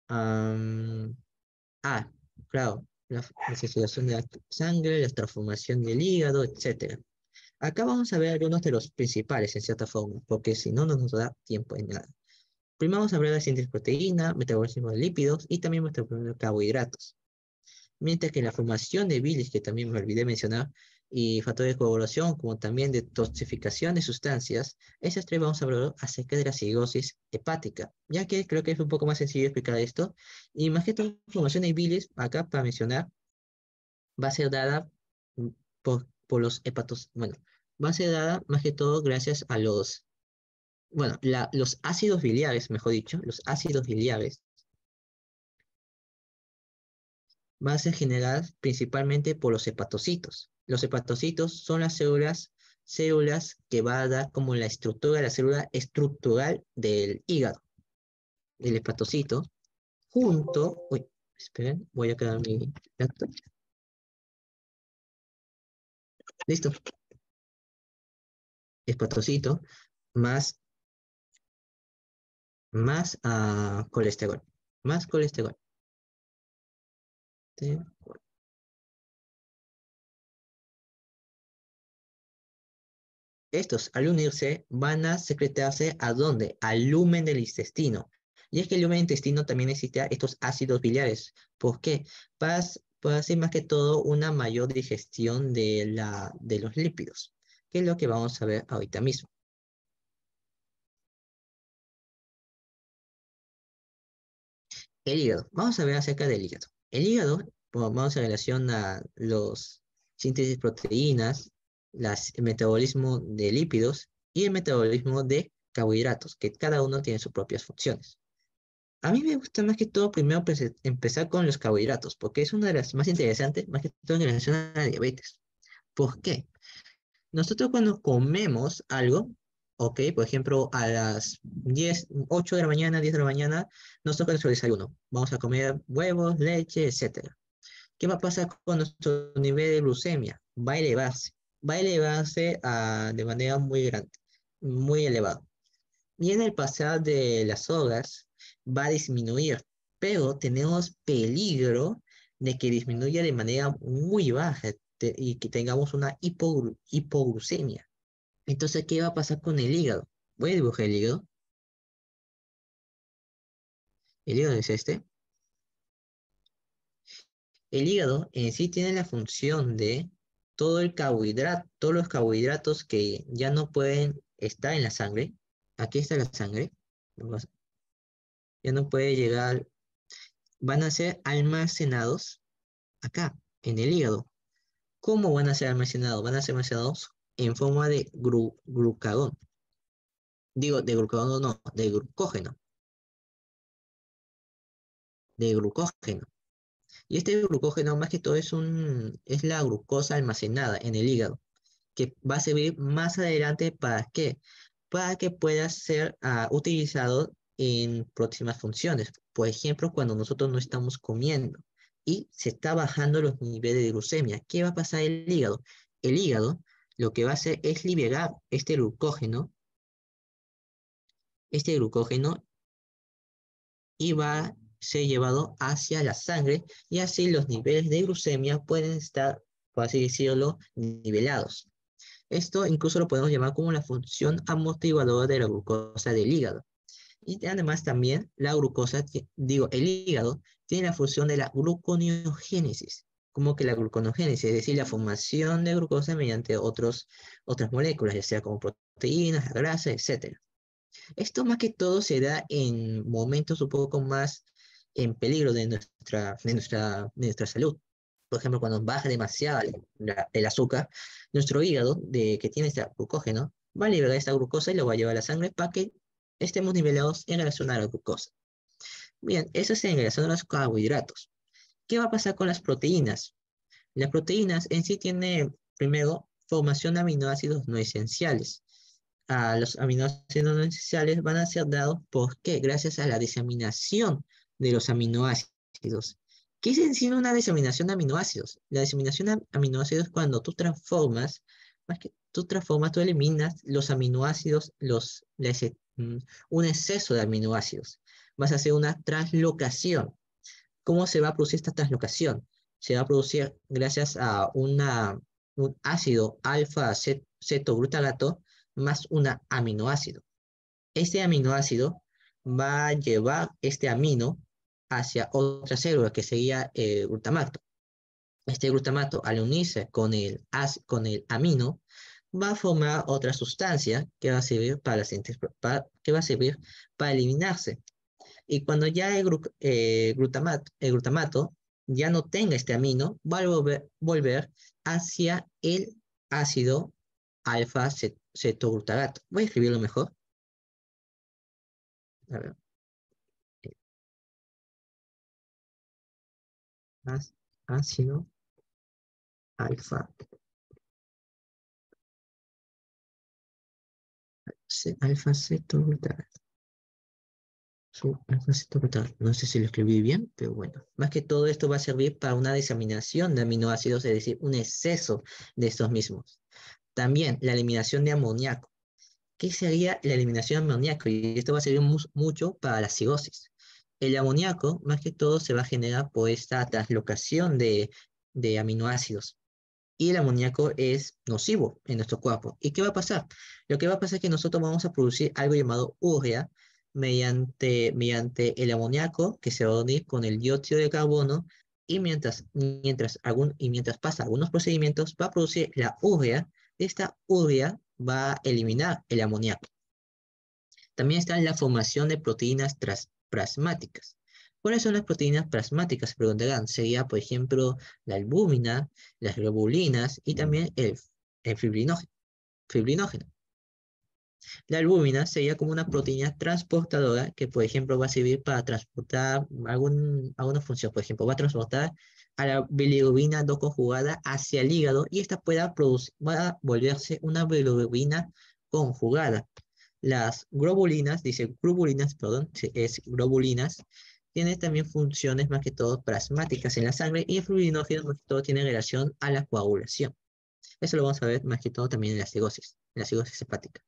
Ah, claro, la, la de la sangre, la transformación del hígado, etc. Acá vamos a ver algunos de los principales, en cierta forma, porque si no, no nos da tiempo en nada. Primero vamos a hablar de síndrome proteína metabolismo de lípidos y también metabolismo de carbohidratos. Mientras que la formación de bilis, que también me olvidé mencionar, y factores de coagulación, como también de toxificación de sustancias, esas tres vamos a hablar acerca de la cirrosis hepática, ya que creo que es un poco más sencillo explicar esto. Y más que todo, formación de bilis, acá para mencionar, va a ser dada por, por los hepatos, bueno, va a ser dada más que todo gracias a los bueno, los ácidos biliares, mejor dicho, los ácidos biliares van a ser generados principalmente por los hepatocitos. Los hepatocitos son las células, células que va a dar como la estructura, la célula estructural del hígado, El hepatocito, junto, uy, esperen, voy a quedar mi Listo. Hepatocito más más ah, colesterol. Más colesterol. Estos al unirse van a secretarse a dónde? Al lumen del intestino. Y es que el lumen del intestino también necesita estos ácidos biliares. ¿Por qué? Para, hacer más que todo una mayor digestión de, la, de los lípidos, que es lo que vamos a ver ahorita mismo. El hígado. Vamos a ver acerca del hígado. El hígado, vamos a relación a los síntesis de proteínas, las, el metabolismo de lípidos y el metabolismo de carbohidratos, que cada uno tiene sus propias funciones. A mí me gusta más que todo primero pues, empezar con los carbohidratos, porque es una de las más interesantes, más que todo en relación a la diabetes. ¿Por qué? Nosotros cuando comemos algo, ¿ok? Por ejemplo, a las 10, 8 de la mañana, 10 de la mañana, nos toca nuestro desayuno. Vamos a comer huevos, leche, etc. ¿Qué va a pasar con nuestro nivel de glucemia? Va a elevarse. Va a elevarse ah, de manera muy grande, muy elevado. Y en el pasar de las horas va a disminuir, pero tenemos peligro de que disminuya de manera muy baja y que tengamos una hipoglucemia. Entonces, ¿qué va a pasar con el hígado? Voy a dibujar el hígado. El hígado es este. El hígado en sí tiene la función de todo el carbohidrato, todos los carbohidratos que ya no pueden estar en la sangre. Aquí está la sangre. Ya no puede llegar. Van a ser almacenados acá, en el hígado. ¿Cómo van a ser almacenados? Van a ser almacenados en forma de glucagón. Digo, de glucagón no, de glucógeno. De glucógeno. Y este glucógeno más que todo es, un, es la glucosa almacenada en el hígado, que va a servir más adelante para qué? Para que pueda ser ah, utilizado en próximas funciones. Por ejemplo, cuando nosotros no estamos comiendo y se está bajando los niveles de glucemia, ¿qué va a pasar el hígado? El hígado lo que va a hacer es liberar este glucógeno, este glucógeno, y va a ser llevado hacia la sangre, y así los niveles de glucemia pueden estar, por así decirlo, nivelados. Esto incluso lo podemos llamar como la función amortiguadora de la glucosa del hígado. Y además también la glucosa, digo, el hígado tiene la función de la gluconeogénesis como que la gluconogénesis, es decir, la formación de glucosa mediante otros, otras moléculas, ya sea como proteínas, grasas, etc. Esto más que todo se da en momentos un poco más en peligro de nuestra, de nuestra, nuestra salud. Por ejemplo, cuando baja demasiado el azúcar, nuestro hígado, de, que tiene este glucógeno, va a liberar esta glucosa y lo va a llevar a la sangre para que estemos nivelados en relación a la glucosa. Bien, eso es en relación a los carbohidratos. ¿Qué va a pasar con las proteínas? Las proteínas en sí tienen, primero, formación de aminoácidos no esenciales. A los aminoácidos no esenciales van a ser dados por qué? Gracias a la diseminación de los aminoácidos. ¿Qué es en sí una diseminación de aminoácidos? La diseminación de aminoácidos es cuando tú transformas, más que tú transformas, tú eliminas los aminoácidos, los, mm, un exceso de aminoácidos. Vas a hacer una translocación. ¿Cómo se va a producir esta translocación? Se va a producir gracias a una, un ácido alfa cetoglutarato más un aminoácido. Este aminoácido va a llevar este amino hacia otra célula que sería el glutamato. Este glutamato al unirse con el, con el amino va a formar otra sustancia que va a servir para, para, que va a servir para eliminarse y cuando ya el, eh, glutamato, el glutamato, ya no tenga este amino, va a volver, hacia el ácido alfa cetoglutarato. Voy a escribirlo mejor. ácido alfa alfa cetoglutarato. No sé si lo escribí bien, pero bueno. Más que todo esto va a servir para una desaminación de aminoácidos, es decir, un exceso de estos mismos. También la eliminación de amoníaco. ¿Qué sería la eliminación de amoníaco? Y esto va a servir mucho para la cigosis. El amoníaco, más que todo, se va a generar por esta traslocación de, de aminoácidos y el amoníaco es nocivo en nuestro cuerpo. ¿Y qué va a pasar? Lo que va a pasar es que nosotros vamos a producir algo llamado urea, mediante, mediante el amoníaco que se va a unir con el dióxido de carbono y mientras, mientras, algún, y mientras pasa algunos procedimientos va a producir la urea y esta urea va a eliminar el amoníaco. También está la formación de proteínas tras, plasmáticas. ¿Cuáles son las proteínas plasmáticas? Se preguntarán. Sería, por ejemplo, la albúmina, las globulinas y también el, fibrinógeno. La albúmina sería como una proteína transportadora que, por ejemplo, va a servir para transportar algún, alguna función. Por ejemplo, va a transportar a la bilirubina no conjugada hacia el hígado y esta pueda va a volverse una bilirubina conjugada. Las globulinas, dice globulinas, perdón, es globulinas, tienen también funciones más que todo plasmáticas en la sangre y el fluorinógeno más que todo tiene relación a la coagulación. Eso lo vamos a ver más que todo también en la cirrosis, en la cirrosis hepática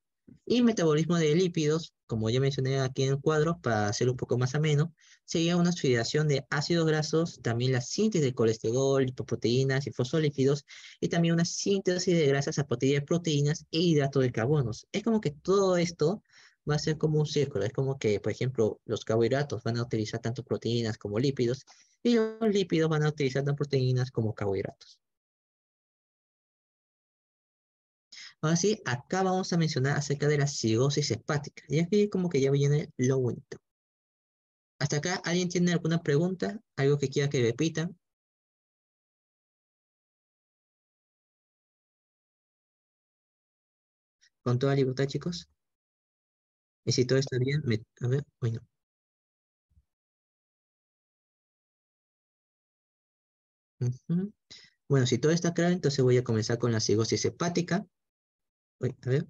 y metabolismo de lípidos, como ya mencioné aquí en el cuadro, para hacerlo un poco más ameno, sería una oxidación de ácidos grasos, también la síntesis de colesterol, lipoproteínas y fosfolípidos, y también una síntesis de grasas a partir de proteínas e hidratos de carbonos. Es como que todo esto va a ser como un círculo, es como que, por ejemplo, los carbohidratos van a utilizar tanto proteínas como lípidos, y los lípidos van a utilizar tanto proteínas como carbohidratos. Ahora sí, acá vamos a mencionar acerca de la cirrosis hepática. Y aquí como que ya viene lo bonito. Hasta acá, ¿alguien tiene alguna pregunta? ¿Algo que quiera que repitan Con toda libertad, chicos. Y si todo está bien, a ver, bueno. Bueno, si todo está claro, entonces voy a comenzar con la cigosis hepática a ver.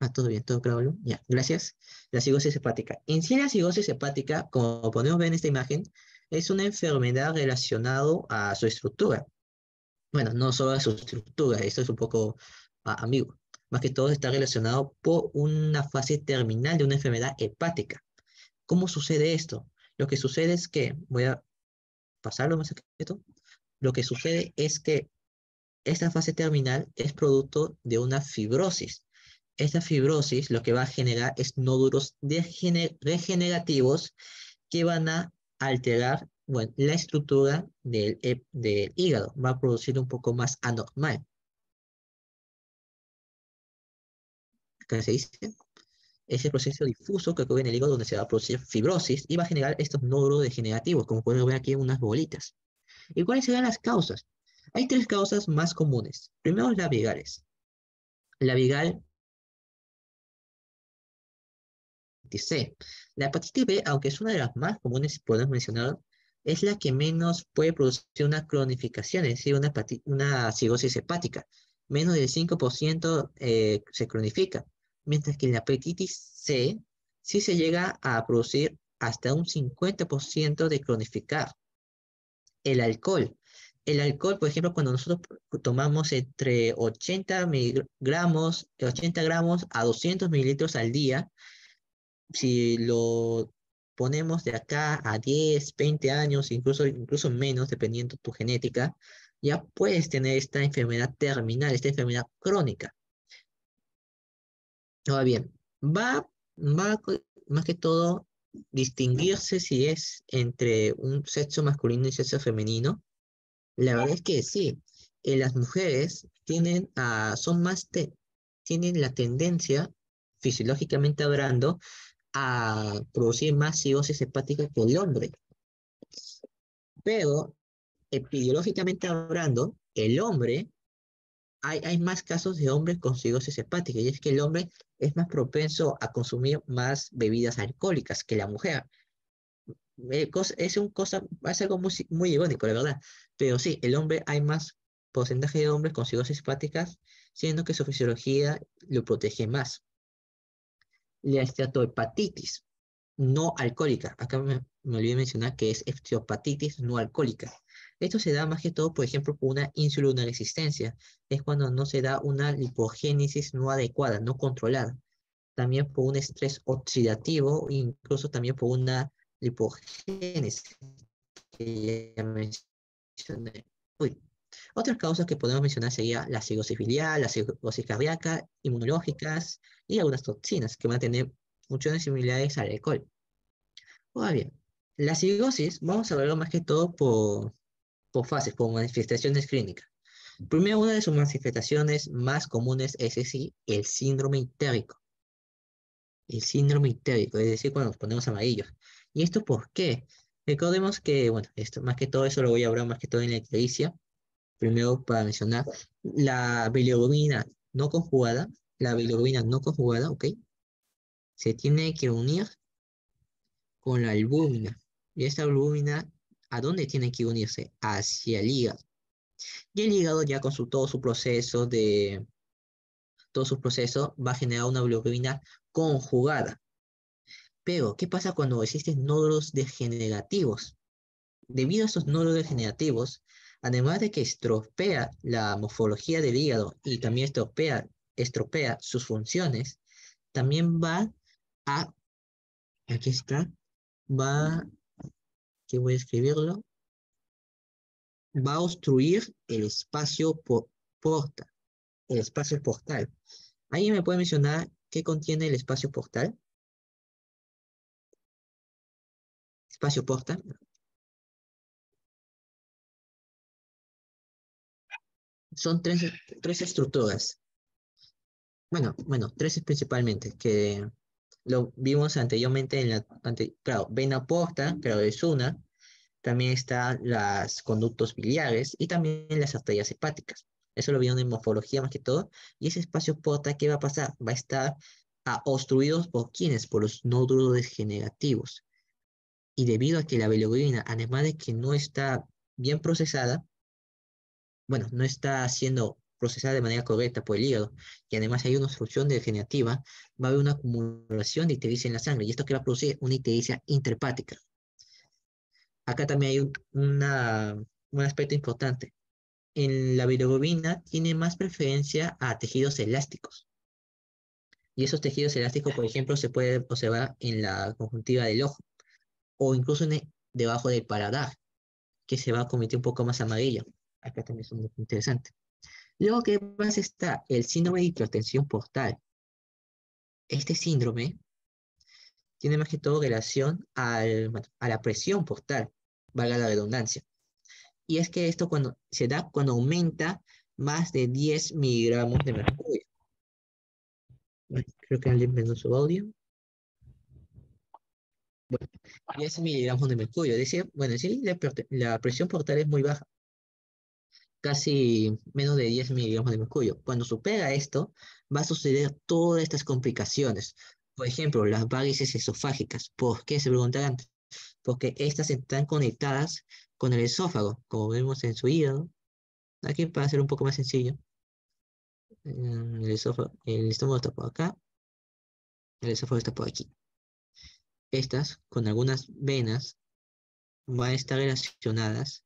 Ah, todo bien, todo claro. Ya, gracias. La cirrosis hepática. En sí, la cirrosis hepática, como podemos ver en esta imagen, es una enfermedad relacionada a su estructura. Bueno, no solo a su estructura, esto es un poco ah, amigo. Más que todo está relacionado por una fase terminal de una enfermedad hepática. ¿Cómo sucede esto? Lo que sucede es que, voy a pasarlo más esto. Lo que sucede es que esta fase terminal es producto de una fibrosis. Esta fibrosis lo que va a generar es nódulos regenerativos que van a alterar la estructura del, hígado, va a producir un poco más anormal. ¿Qué se dice? el proceso difuso que ocurre en el hígado donde se va a producir fibrosis y va a generar estos nódulos degenerativos, como pueden ver aquí en unas bolitas. ¿Y cuáles serán las causas? Hay tres causas más comunes. Primero, la vigales. La vigal C. La hepatitis B, aunque es una de las más comunes, podemos mencionar, es la que menos puede producir una cronificación, es decir, una, una cirrosis hepática. Menos del 5% eh, se cronifica, mientras que la hepatitis C sí se llega a producir hasta un 50% de cronificar. El alcohol el alcohol, por ejemplo, cuando nosotros tomamos entre 80 gramos, 80 gramos a 200 mililitros al día, si lo ponemos de acá a 10, 20 años, incluso, incluso menos, dependiendo tu genética, ya puedes tener esta enfermedad terminal, esta enfermedad crónica. Ahora bien, va, va más que todo distinguirse si es entre un sexo masculino y sexo femenino la verdad es que sí, eh, las mujeres tienen, ah, son más tienen la tendencia, fisiológicamente hablando, a producir más cirrosis hepática que el hombre. Pero, epidemiológicamente hablando, el hombre, hay, hay más casos de hombres con cirrosis hepática, y es que el hombre es más propenso a consumir más bebidas alcohólicas que la mujer es un cosa, es algo muy, muy irónico, la verdad. Pero sí, el hombre hay más porcentaje de hombres con cirrosis hepáticas, siendo que su fisiología lo protege más. La estratohepatitis no alcohólica. Acá me, olvidé mencionar que es esteatopatitis no alcohólica. Esto se da más que todo, por ejemplo, por una insulina resistencia. Es cuando no se da una lipogénesis no adecuada, no controlada. También por un estrés oxidativo, incluso también por una otras causas que podemos mencionar serían la cirrosis filial, la psicosis cardíaca, inmunológicas y algunas toxinas que van a tener funciones similares al alcohol. Ahora bien, la psicosis vamos a verlo más que todo por, por fases, por manifestaciones clínicas. Primero, una de sus manifestaciones más comunes es el síndrome itérico. El síndrome itérico, es decir, cuando nos ponemos amarillos. ¿Y esto por qué? Recordemos que, bueno, esto, más que todo eso lo voy a hablar más que todo en la Primero, para mencionar, la bilirrubina no conjugada, la bilirrubina no conjugada, ¿ok? Se tiene que unir con la albúmina. ¿Y esta albúmina a dónde tiene que unirse? Hacia el hígado. Y el hígado ya con su, todo su proceso de... Todo su proceso va a generar una bilirrubina conjugada. Pero, ¿qué pasa cuando existen nódulos degenerativos? Debido a esos nódulos degenerativos, además de que estropea la morfología del hígado y también estropea, sus funciones, también va a, aquí está, va, que voy a escribirlo, va a obstruir el espacio el espacio portal. ¿Alguien me puede mencionar qué contiene el espacio portal? espacio porta, Son tres, tres estructuras. Bueno, bueno, tres principalmente, que lo vimos anteriormente en la, claro, vena porta, pero es una, también están las conductos biliares y también las arterias hepáticas. Eso lo vimos en morfología más que todo. Y ese espacio porta, ¿qué va a pasar? Va a estar obstruido por quiénes? Por los nódulos degenerativos. Y debido a que la bilirrubina, además de que no está bien procesada, bueno, no está siendo procesada de manera correcta por el hígado, y además hay una obstrucción degenerativa, va a haber una acumulación de itericia en la sangre, y esto que va a producir una ictericia intrahepática. Acá también hay una, un aspecto importante. En la bilirrubina tiene más preferencia a tejidos elásticos. Y esos tejidos elásticos, por ejemplo, se pueden observar en la conjuntiva del ojo o incluso e, debajo del paladar, que se va a convertir un poco más amarillo. Acá también es muy interesante. Luego que más está el síndrome de hipertensión portal. Este síndrome tiene más que todo relación al, a la presión portal, valga la redundancia. Y es que esto cuando, se da cuando aumenta más de 10 miligramos de mercurio. Creo que alguien menos su audio. 10 miligramos de mercurio. Decía, bueno, la, presión portal es muy baja, casi menos de 10 miligramos de mercurio. Cuando supera esto, va a suceder todas estas complicaciones. Por ejemplo, las varices esofágicas. ¿Por qué? Se preguntarán. Porque estas están conectadas con el esófago, como vemos en su hígado. Aquí para hacer un poco más sencillo. Mm, el, el estómago está por acá. El esófago está por aquí. Estas, con algunas venas, van a estar relacionadas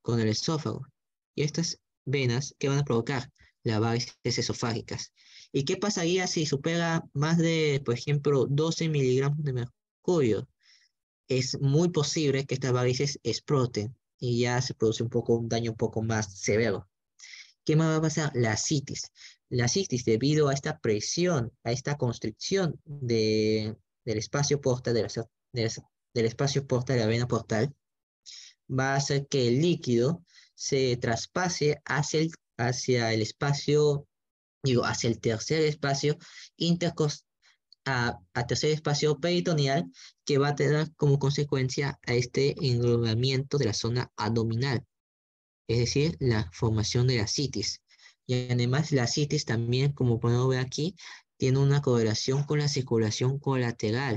con el esófago. Y estas venas, ¿qué van a provocar? Las varices esofágicas. ¿Y qué pasaría si supera más de, por ejemplo, 12 miligramos de mercurio? Es muy posible que estas varices exploten y ya se produce un poco un daño un poco más severo. ¿Qué más va a pasar? La citis. La citis, debido a esta presión, a esta constricción de, del espacio porta de la, del, espacio de la vena portal, va a hacer que el líquido se traspase hacia el, hacia el espacio, digo, hacia el tercer espacio a, tercer espacio peritoneal que va a tener como consecuencia a este englobamiento de la zona abdominal, es decir, la formación de la citis. Y además la citis también, como podemos ver aquí, tiene una correlación con la circulación colateral.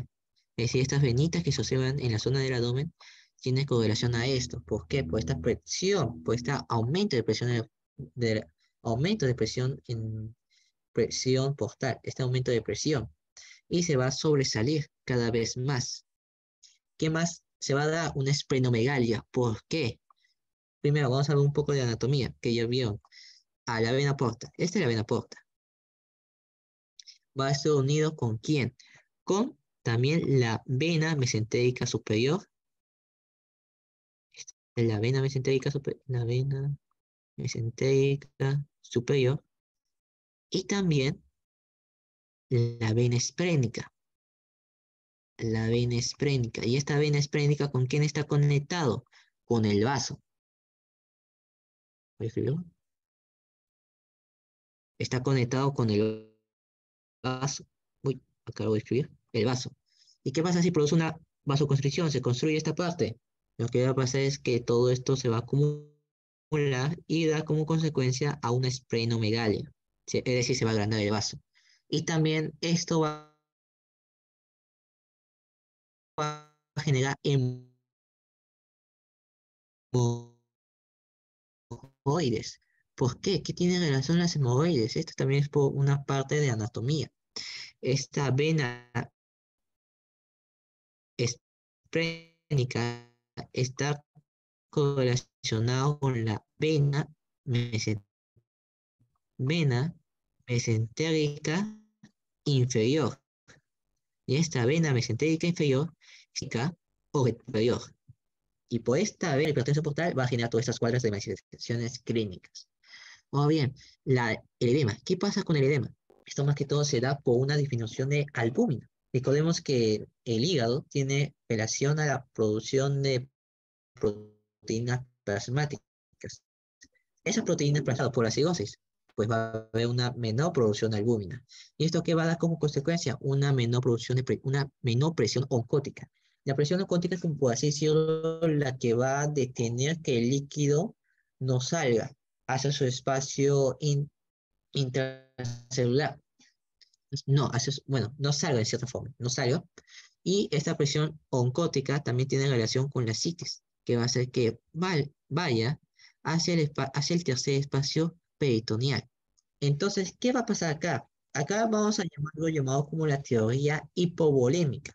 Es decir, estas venitas que se observan en la zona del abdomen tienen correlación a esto. ¿Por qué? Por esta presión, por este aumento de presión, de, aumento de presión en presión postal, este aumento de presión. Y se va a sobresalir cada vez más. ¿Qué más? Se va a dar una esplenomegalia. ¿Por qué? Primero, vamos a ver un poco de anatomía, que ya vieron. A ah, la vena porta. Esta es la vena porta va a ser unido con quién? Con también la vena mesentérica superior. Este, la vena mesentérica superior. La vena mesentérica superior. Y también la vena esprénica. La vena esprénica. ¿Y esta vena esprénica con quién está conectado? Con el vaso. ¿Está conectado con el vaso. Uy, acá lo escribir. El vaso. ¿Y qué pasa si produce una vasoconstricción? Se construye esta parte. Lo que va a pasar es que todo esto se va a acumular y da como consecuencia a una esplenomegalia. Es decir, se va a agrandar el vaso. Y también esto va a generar hemorroides ¿Por qué? ¿Qué tiene relación las hemorroides? Esto también es por una parte de anatomía. Esta vena esplénica está correlacionada con la vena, mesentérica inferior. Y esta vena mesentérica inferior o inferior. Y por esta vena, el hipertensión portal va a generar todas estas cuadras de manifestaciones clínicas. Ahora bien, el edema. ¿Qué pasa con el edema? Esto más que todo se da por una disminución de albúmina. Recordemos que el hígado tiene relación a la producción de proteínas plasmáticas. Esas proteínas plasmadas por la cigosis, pues va a haber una menor producción de albúmina. ¿Y esto qué va a dar como consecuencia? Una menor producción de una menor presión oncótica. La presión oncótica es, como por así la que va a detener que el líquido no salga hacia su espacio intracelular. No, bueno, no salga de cierta forma, no salga. Y esta presión oncótica también tiene relación con la citis, que va a hacer que vaya hacia el, hacia el tercer espacio peritoneal. Entonces, ¿qué va a pasar acá? Acá vamos a llamarlo llamado como la teoría hipovolémica.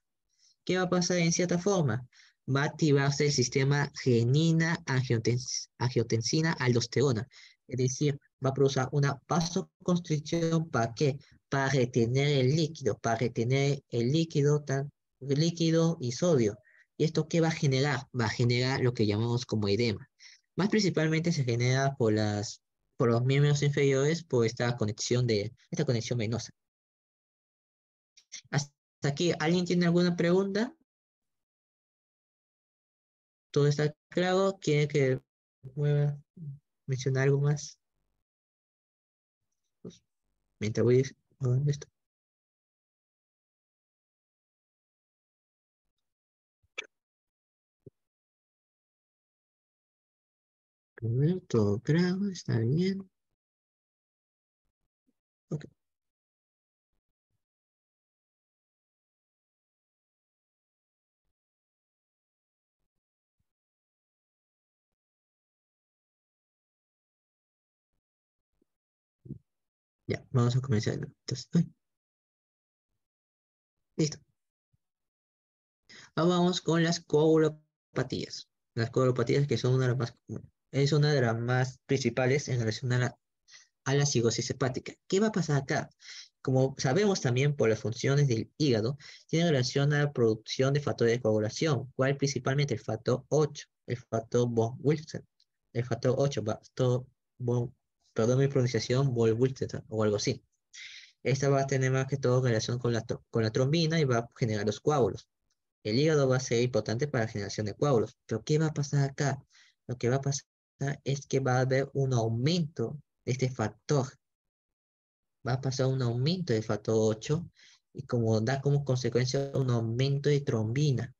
¿Qué va a pasar en cierta forma? va a activarse el sistema genina-angiotensina-aldosterona. Es decir, va a producir una vasoconstricción para qué? Para retener el líquido, para retener el líquido, tan, líquido y sodio. ¿Y esto qué va a generar? Va a generar lo que llamamos como edema. Más principalmente se genera por, las, por los miembros inferiores por esta conexión, de, esta conexión venosa. Hasta aquí, ¿alguien tiene alguna pregunta? todo está claro. ¿Quiere que pueda mencionar algo más? Pues, mientras voy a esto. Todo claro, está bien. Ya, vamos a comenzar. Entonces, Listo. Ahora vamos con las coagulopatías. Las coagulopatías que son una de las más comunes. Es una de las más principales en relación a la, a la cigosis hepática. ¿Qué va a pasar acá? Como sabemos también por las funciones del hígado, tiene relación a la producción de factores de coagulación, ¿Cuál principalmente el factor 8, el factor von Wilson, el factor 8, factor von perdón mi pronunciación, o algo así. Esta va a tener más que todo relación con la, con la trombina y va a generar los coágulos. El hígado va a ser importante para la generación de coágulos. Pero ¿qué va a pasar acá? Lo que va a pasar es que va a haber un aumento de este factor. Va a pasar un aumento del factor 8 y como da como consecuencia un aumento de trombina.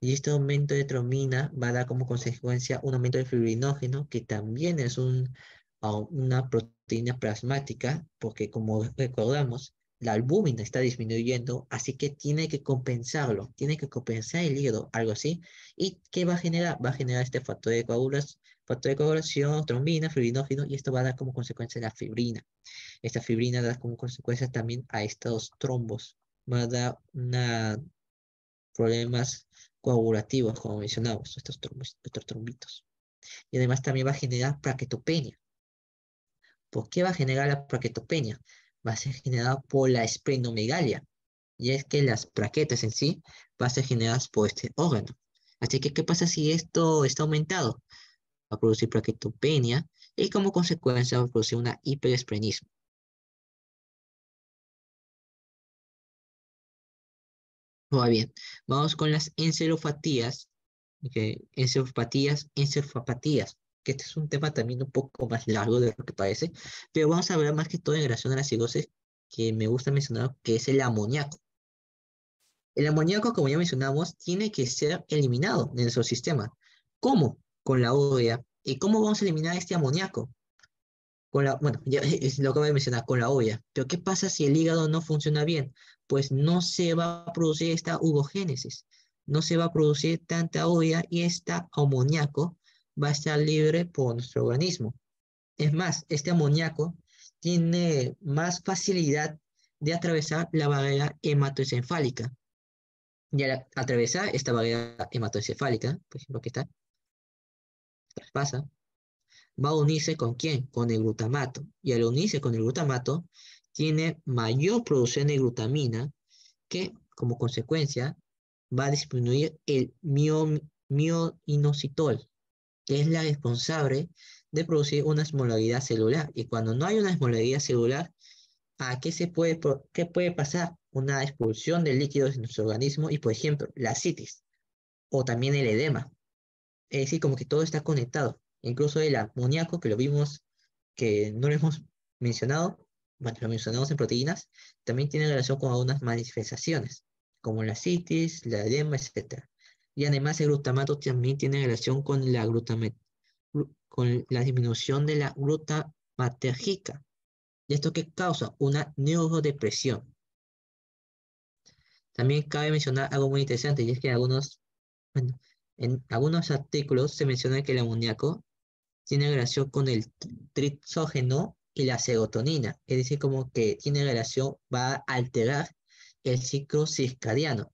Y este aumento de trombina va a dar como consecuencia un aumento de fibrinógeno, que también es un a una proteína plasmática, porque como recordamos, la albúmina está disminuyendo, así que tiene que compensarlo, tiene que compensar el hígado, algo así. ¿Y qué va a generar? Va a generar este factor de coagulación, factor de coagulación, trombina, fibrinógeno, y esto va a dar como consecuencia la fibrina. Esta fibrina da como consecuencia también a estos trombos, va a dar una, problemas coagulativos, como mencionamos, estos, trombos, estos trombitos. Y además también va a generar plaquetopenia. ¿Por pues, qué va a generar la plaquetopenia? Va a ser generada por la esplenomegalia. Y es que las plaquetas en sí van a ser generadas por este órgano. Así que, ¿qué pasa si esto está aumentado? Va a producir plaquetopenia y como consecuencia va a producir una hiperesplenismo. Muy bien, vamos con las encerofatías. Okay. encerfapatías que este es un tema también un poco más largo de lo que parece, pero vamos a hablar más que todo en relación a la acidosis que me gusta mencionar, que es el amoníaco. El amoníaco, como ya mencionamos, tiene que ser eliminado de nuestro sistema. ¿Cómo? Con la urea. ¿Y cómo vamos a eliminar este amoníaco? Con la, bueno, es lo que voy a mencionar, con la urea. Pero ¿qué pasa si el hígado no funciona bien? Pues no se va a producir esta ugogénesis. No se va a producir tanta urea y este amoníaco va a estar libre por nuestro organismo. Es más, este amoníaco tiene más facilidad de atravesar la barrera hematoencefálica. Y al atravesar esta barrera hematoencefálica, por ejemplo, que está, traspasa, va a unirse con quién? Con el glutamato. Y al unirse con el glutamato, tiene mayor producción de glutamina que, como consecuencia, va a disminuir el mio, mioinositol, que es la responsable de producir una esmolaridad celular. Y cuando no hay una esmolaridad celular, ¿a qué, se puede, puede pasar? Una expulsión de líquidos en nuestro organismo y, por ejemplo, la citis o también el edema. Es decir, como que todo está conectado. Incluso el amoníaco, que lo vimos, que no lo hemos mencionado, bueno, lo mencionamos en proteínas, también tiene relación con algunas manifestaciones, como la citis, la edema, etc. Y además el glutamato también tiene relación con la, con la disminución de la glutamatergica. ¿Y esto que causa? Una neurodepresión. También cabe mencionar algo muy interesante, y es que algunos, bueno, en algunos artículos se menciona que el amoníaco tiene relación con el tritógeno y la serotonina, es decir, como que tiene relación, va a alterar el ciclo circadiano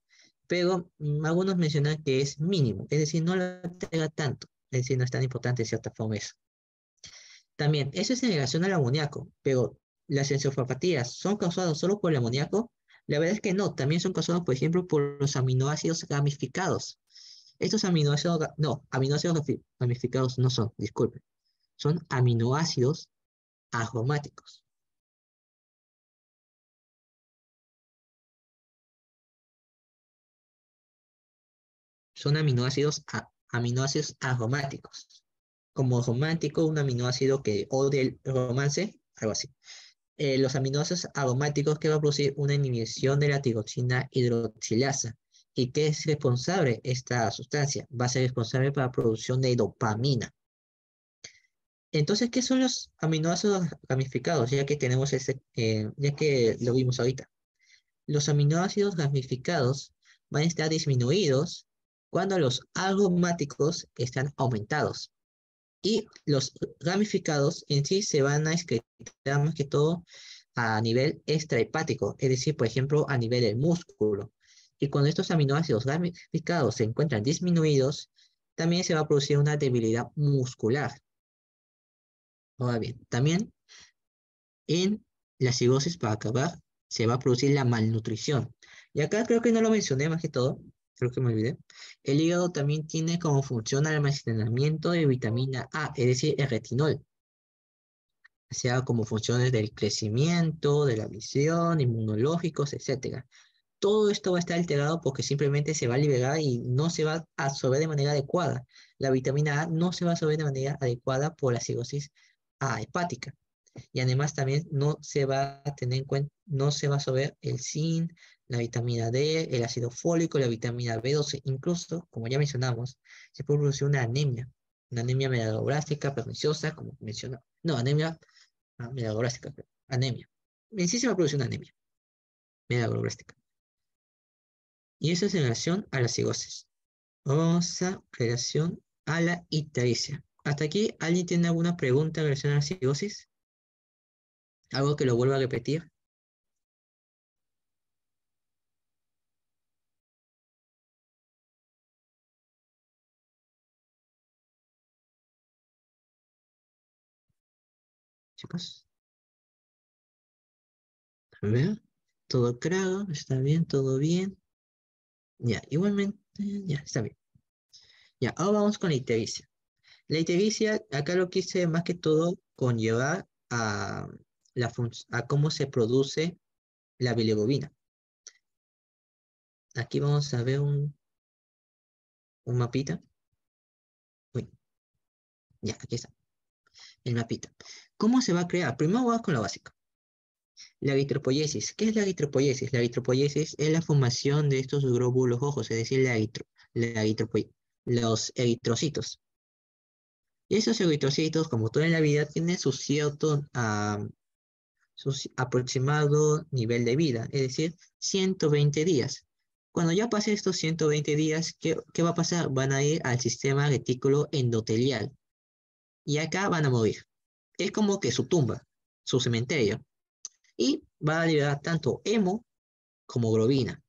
pero mm, algunos mencionan que es mínimo, es decir, no lo pega tanto, es decir, no es tan importante de cierta forma eso. También, eso es en relación al amoníaco, pero las encefalopatías son causadas solo por el amoníaco. La verdad es que no, también son causadas, por ejemplo, por los aminoácidos ramificados. Estos aminoácidos, no, aminoácidos ramificados no son, disculpen, son aminoácidos aromáticos. son aminoácidos, aminoácidos aromáticos. Como romántico, un aminoácido que o del romance, algo así. Eh, los aminoácidos aromáticos que va a producir una inhibición de la tiroxina hidroxilasa. ¿Y qué es responsable esta sustancia? Va a ser responsable para la producción de dopamina. Entonces, ¿qué son los aminoácidos ramificados? Ya que tenemos ese, eh, ya que lo vimos ahorita. Los aminoácidos ramificados van a estar disminuidos cuando los aromáticos están aumentados. Y los ramificados en sí se van a excretar más que todo a nivel extrahepático, es decir, por ejemplo, a nivel del músculo. Y cuando estos aminoácidos ramificados se encuentran disminuidos, también se va a producir una debilidad muscular. Ahora bien, también en la cirrosis, para acabar, se va a producir la malnutrición. Y acá creo que no lo mencioné más que todo, creo que me olvidé. El hígado también tiene como función el almacenamiento de vitamina A, es decir, el retinol. O sea, como funciones del crecimiento, de la visión, inmunológicos, etc. Todo esto va a estar alterado porque simplemente se va a liberar y no se va a absorber de manera adecuada. La vitamina A no se va a absorber de manera adecuada por la cirrosis A hepática. Y además también no se va a tener en cuenta, no se va a absorber el zinc, la vitamina D, el ácido fólico, la vitamina B12, incluso, como ya mencionamos, se puede producir una anemia, una anemia medaloblástica perniciosa, como mencionó, no, anemia ah, anemia. En sí se va a producir una anemia megaloblastica Y eso es en relación a la cigosis. Vamos a relación a la ictericia. Hasta aquí, ¿alguien tiene alguna pregunta en relación a la cigosis? ¿Algo que lo vuelva a repetir? Pues, a ver Todo claro, está bien, todo bien. Ya, igualmente, ya, está bien. Ya, ahora vamos con la itericia La itericia, acá lo quise más que todo conllevar a, la a cómo se produce la biligobina Aquí vamos a ver un, un mapita. Uy. Ya, aquí está. El mapita. ¿Cómo se va a crear? Primero vamos con lo básico. La eritropoiesis. ¿Qué es la eritropoiesis? La eritropoiesis es la formación de estos glóbulos ojos, es decir, la, los eritrocitos. Y esos eritrocitos, como todo en la vida, tienen su cierto ah, su aproximado nivel de vida, es decir, 120 días. Cuando ya pasen estos 120 días, ¿qué, ¿qué va a pasar? Van a ir al sistema retículo endotelial. Y acá van a morir es como que su tumba, su cementerio. Y va a liberar tanto hemo como globina.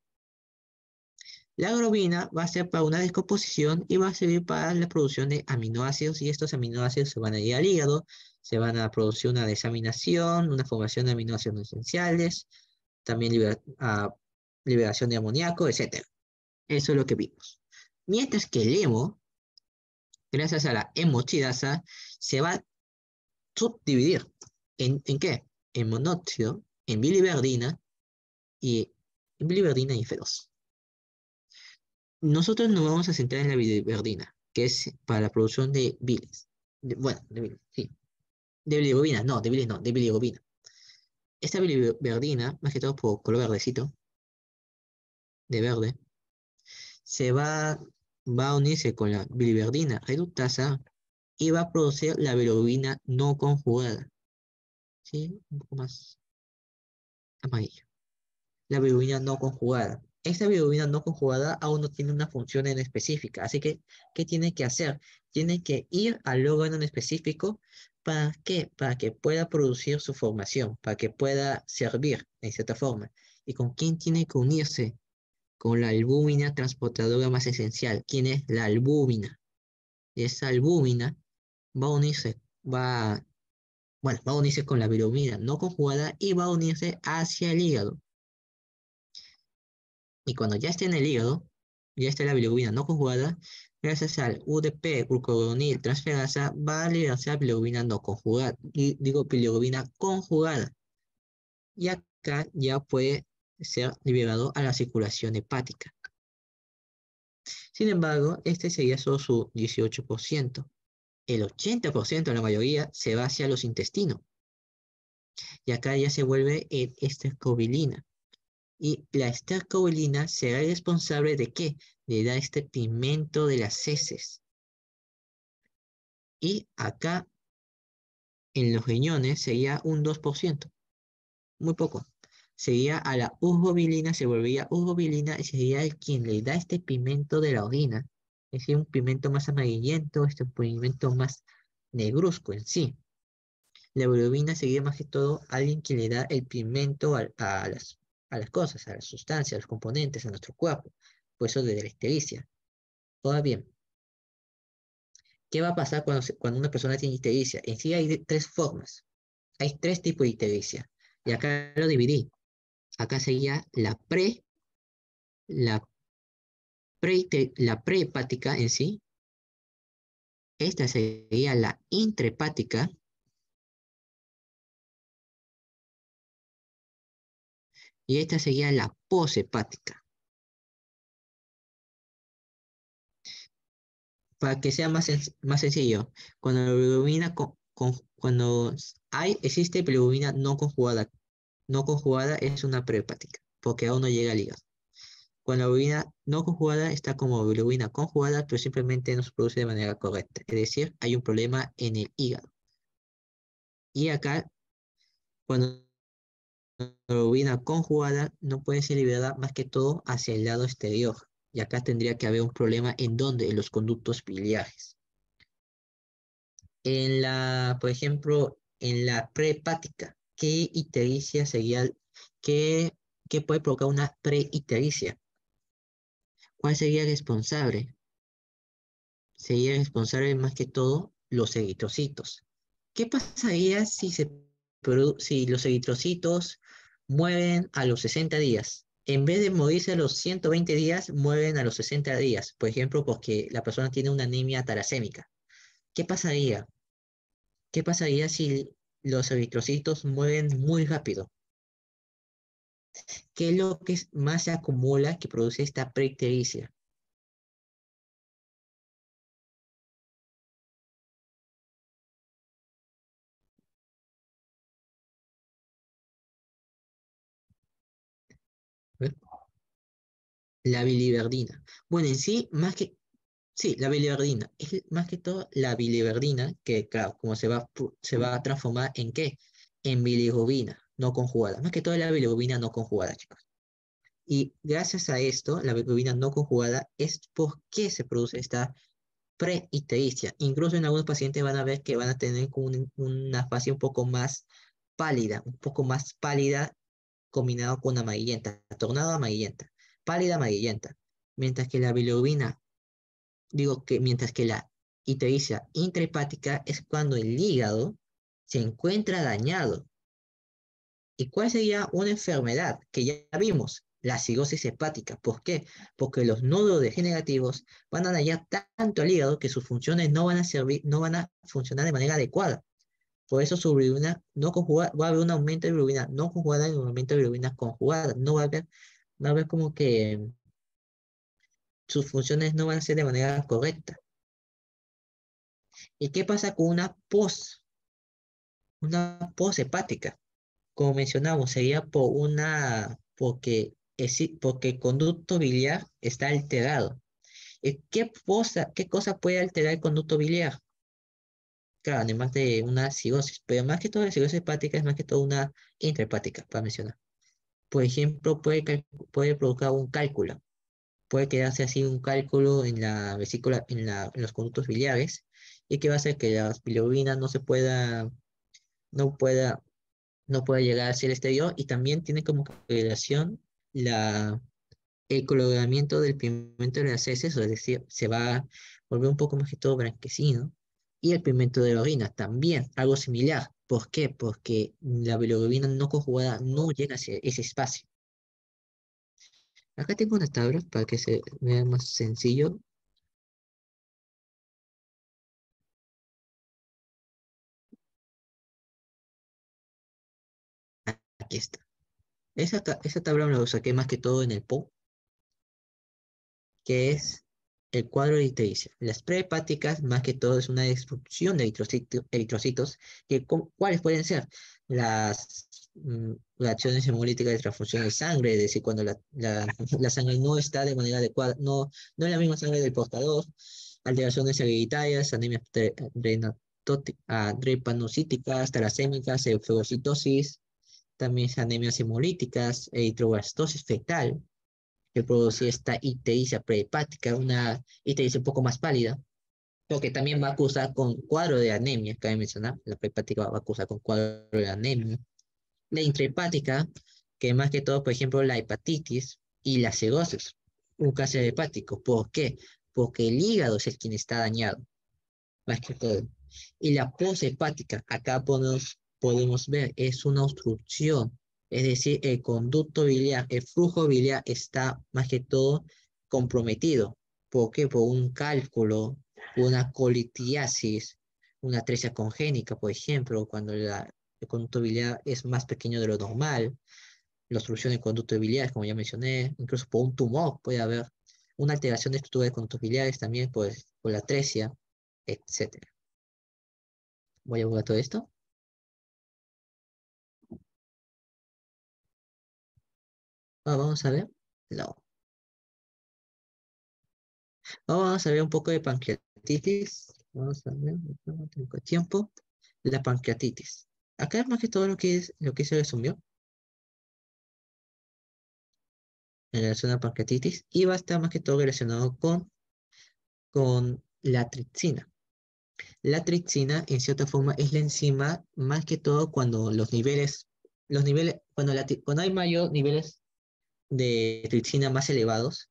La globina va a ser para una descomposición y va a servir para la producción de aminoácidos y estos aminoácidos se van a ir al hígado, se van a producir una desaminación, una formación de aminoácidos esenciales, también liberación de amoníaco, etc. Eso es lo que vimos. Mientras que el hemo, gracias a la hemochidasa, se va a subdividir. ¿En, en qué? En monóxido, en biliverdina y en biliverdina y Nosotros nos vamos a centrar en la biliverdina, que es para la producción de bilis. bueno, de bilis, sí. De bilirrubina, no, de bilis no, de bilirrubina. Esta biliverdina, más que todo por color verdecito, de verde, se va, va a unirse con la biliverdina reductasa y va a producir la bilirrubina no conjugada. ¿Sí? Un poco más amarillo. La bilirrubina no conjugada. Esta bilirrubina no conjugada aún no tiene una función en específica. Así que, ¿qué tiene que hacer? Tiene que ir al órgano en específico. ¿Para qué? Para que pueda producir su formación, para que pueda servir, en cierta forma. ¿Y con quién tiene que unirse? Con la albúmina transportadora más esencial. ¿Quién es la albúmina? Esa albúmina va a unirse, va, bueno, va a unirse con la bilirrubina no conjugada y va a unirse hacia el hígado. Y cuando ya esté en el hígado, ya está la bilirrubina no conjugada, gracias al UDP, glucuronil transferasa, va a liberarse la bilirrubina no conjugada, digo bilirrubina conjugada. Y acá ya puede ser liberado a la circulación hepática. Sin embargo, este sería solo su 18% el 80% de la mayoría se va hacia los intestinos. Y acá ya se vuelve en estercobilina. Y la estercobilina será el responsable de qué? Le da este pigmento de las heces. Y acá en los riñones sería un 2%. Muy poco. Sería a la urobilina se volvería urobilina y sería el quien le da este pigmento de la orina es decir, un pigmento más amarillento, este un pigmento más negruzco en sí. La bilirrubina sería más que todo alguien que le da el pigmento a, las, a las cosas, a las sustancias, a los componentes, a nuestro cuerpo. Por eso la la Ahora bien, ¿qué va a pasar cuando, cuando una persona tiene ictericia? En sí hay tres formas. Hay tres tipos de ictericia. Y acá lo dividí. Acá sería la pre, la la prehepática en sí, esta sería la intrahepática, y esta sería la poshepática. Para que sea más, sencillo, cuando cuando hay, existe bilirrubina no conjugada, no conjugada es una prehepática, porque aún no llega al hígado. Cuando la bovina no conjugada está como bilirrubina conjugada, pero simplemente no se produce de manera correcta. Es decir, hay un problema en el hígado. Y acá, cuando la bilirrubina conjugada no puede ser liberada más que todo hacia el lado exterior. Y acá tendría que haber un problema en donde, en los conductos biliares. En la, por ejemplo, en la prehepática, ¿qué itericia sería, qué, puede provocar una preitericia? ¿cuál sería responsable? Sería responsable más que todo los eritrocitos. ¿Qué pasaría si, los eritrocitos mueven a los 60 días? En vez de morirse a los 120 días, mueven a los 60 días, por ejemplo, porque la persona tiene una anemia taracémica. ¿Qué pasaría? ¿Qué pasaría si los eritrocitos mueven muy rápido? ¿Qué es lo que más se acumula que produce esta preictericia? La biliverdina. Bueno, en sí, más que. Sí, la biliverdina. Es más que todo la biliverdina, que, claro, como se va, se va a transformar en qué? En bilirrubina no conjugada. Más que toda la bilirrubina no conjugada, chicos. Y gracias a esto, la bilirrubina no conjugada es por qué se produce esta preitericia. Incluso en algunos pacientes van a ver que van a tener una fase un poco más pálida, un poco más pálida combinado con amarillenta, tornado amarillenta, pálida amarillenta. Mientras que la bilirrubina, digo que mientras que la itericia intrahepática es cuando el hígado se encuentra dañado ¿Y cuál sería una enfermedad que ya vimos? La cirrosis hepática. ¿Por qué? Porque los nódulos degenerativos van a dañar tanto al hígado que sus funciones no van a, servir, no van a funcionar de manera adecuada. Por eso no conjugada, va a haber un aumento de bilirubina no conjugada y un aumento de bilirubina conjugada. No va a haber, va a haber como que sus funciones no van a ser de manera correcta. ¿Y qué pasa con una pos? Una pos hepática como mencionamos, sería por una, porque, porque el conducto biliar está alterado. Eh, ¿Qué cosa, ¿Qué cosa puede alterar el conducto biliar? Claro, además de una cirrosis, pero más que toda la cirrosis hepática es más que todo una intrahepática, para mencionar. Por ejemplo, puede, puede provocar un cálculo, puede quedarse así un cálculo en la vesícula, en, la, en los conductos biliares, y que va a hacer que la bilirrubina no se pueda, no pueda, no puede llegar hacia el exterior y también tiene como relación el coloramiento del pigmento de las heces, es decir, se va a volver un poco más que todo blanquecino, y el pigmento de la orina también, algo similar. ¿Por qué? Porque la bilirrubina no conjugada no llega hacia ese espacio. Acá tengo unas tablas para que se vea más sencillo aquí está. Esa, esa tabla la saqué más que todo en el PO, que es el cuadro de eritrodicio. Las prehepáticas, más que todo, es una destrucción de eritrocitos, que, ¿cuáles pueden ser? Las mm, reacciones hemolíticas de transfusión de sangre, es decir, cuando la, la, sangre no está de manera adecuada, no, no es la misma sangre del portador, alteraciones hereditarias, anemias drepanocíticas, eh, ah, talasémicas, eufegocitosis, también es anemias hemolíticas, eh, hidroblastosis fetal, que produce esta ictericia prehepática, una ictericia un poco más pálida, porque también va a acusar con cuadro de anemia, cabe mencionar, la prehepática va a acusar con cuadro de anemia. La intrahepática, que más que todo, por ejemplo, la hepatitis y la cirrosis, un cáncer hepático. ¿Por qué? Porque el hígado es el quien está dañado, más que todo. Y la poshepática, acá ponemos, podemos ver, es una obstrucción, es decir, el conducto biliar, el flujo biliar está más que todo comprometido. ¿Por qué? Por un cálculo, una colitiasis, una atresia congénica, por ejemplo, cuando el conducto biliar es más pequeño de lo normal, la obstrucción del conducto biliar, como ya mencioné, incluso por un tumor puede haber una alteración de estructura de conducto biliar, también por, pues, por la atresia, etc. Voy a jugar todo esto. Ah, vamos a ver. No. Vamos a ver un poco de pancreatitis. Vamos a ver, no tengo tiempo. La pancreatitis. Acá es más que todo lo que, es, lo que se resumió. En relación a pancreatitis. Y va a estar más que todo relacionado con, con la tricina La tricina en cierta forma, es la enzima más que todo cuando los niveles, los niveles, cuando, la, cuando hay mayores niveles de tricina más elevados,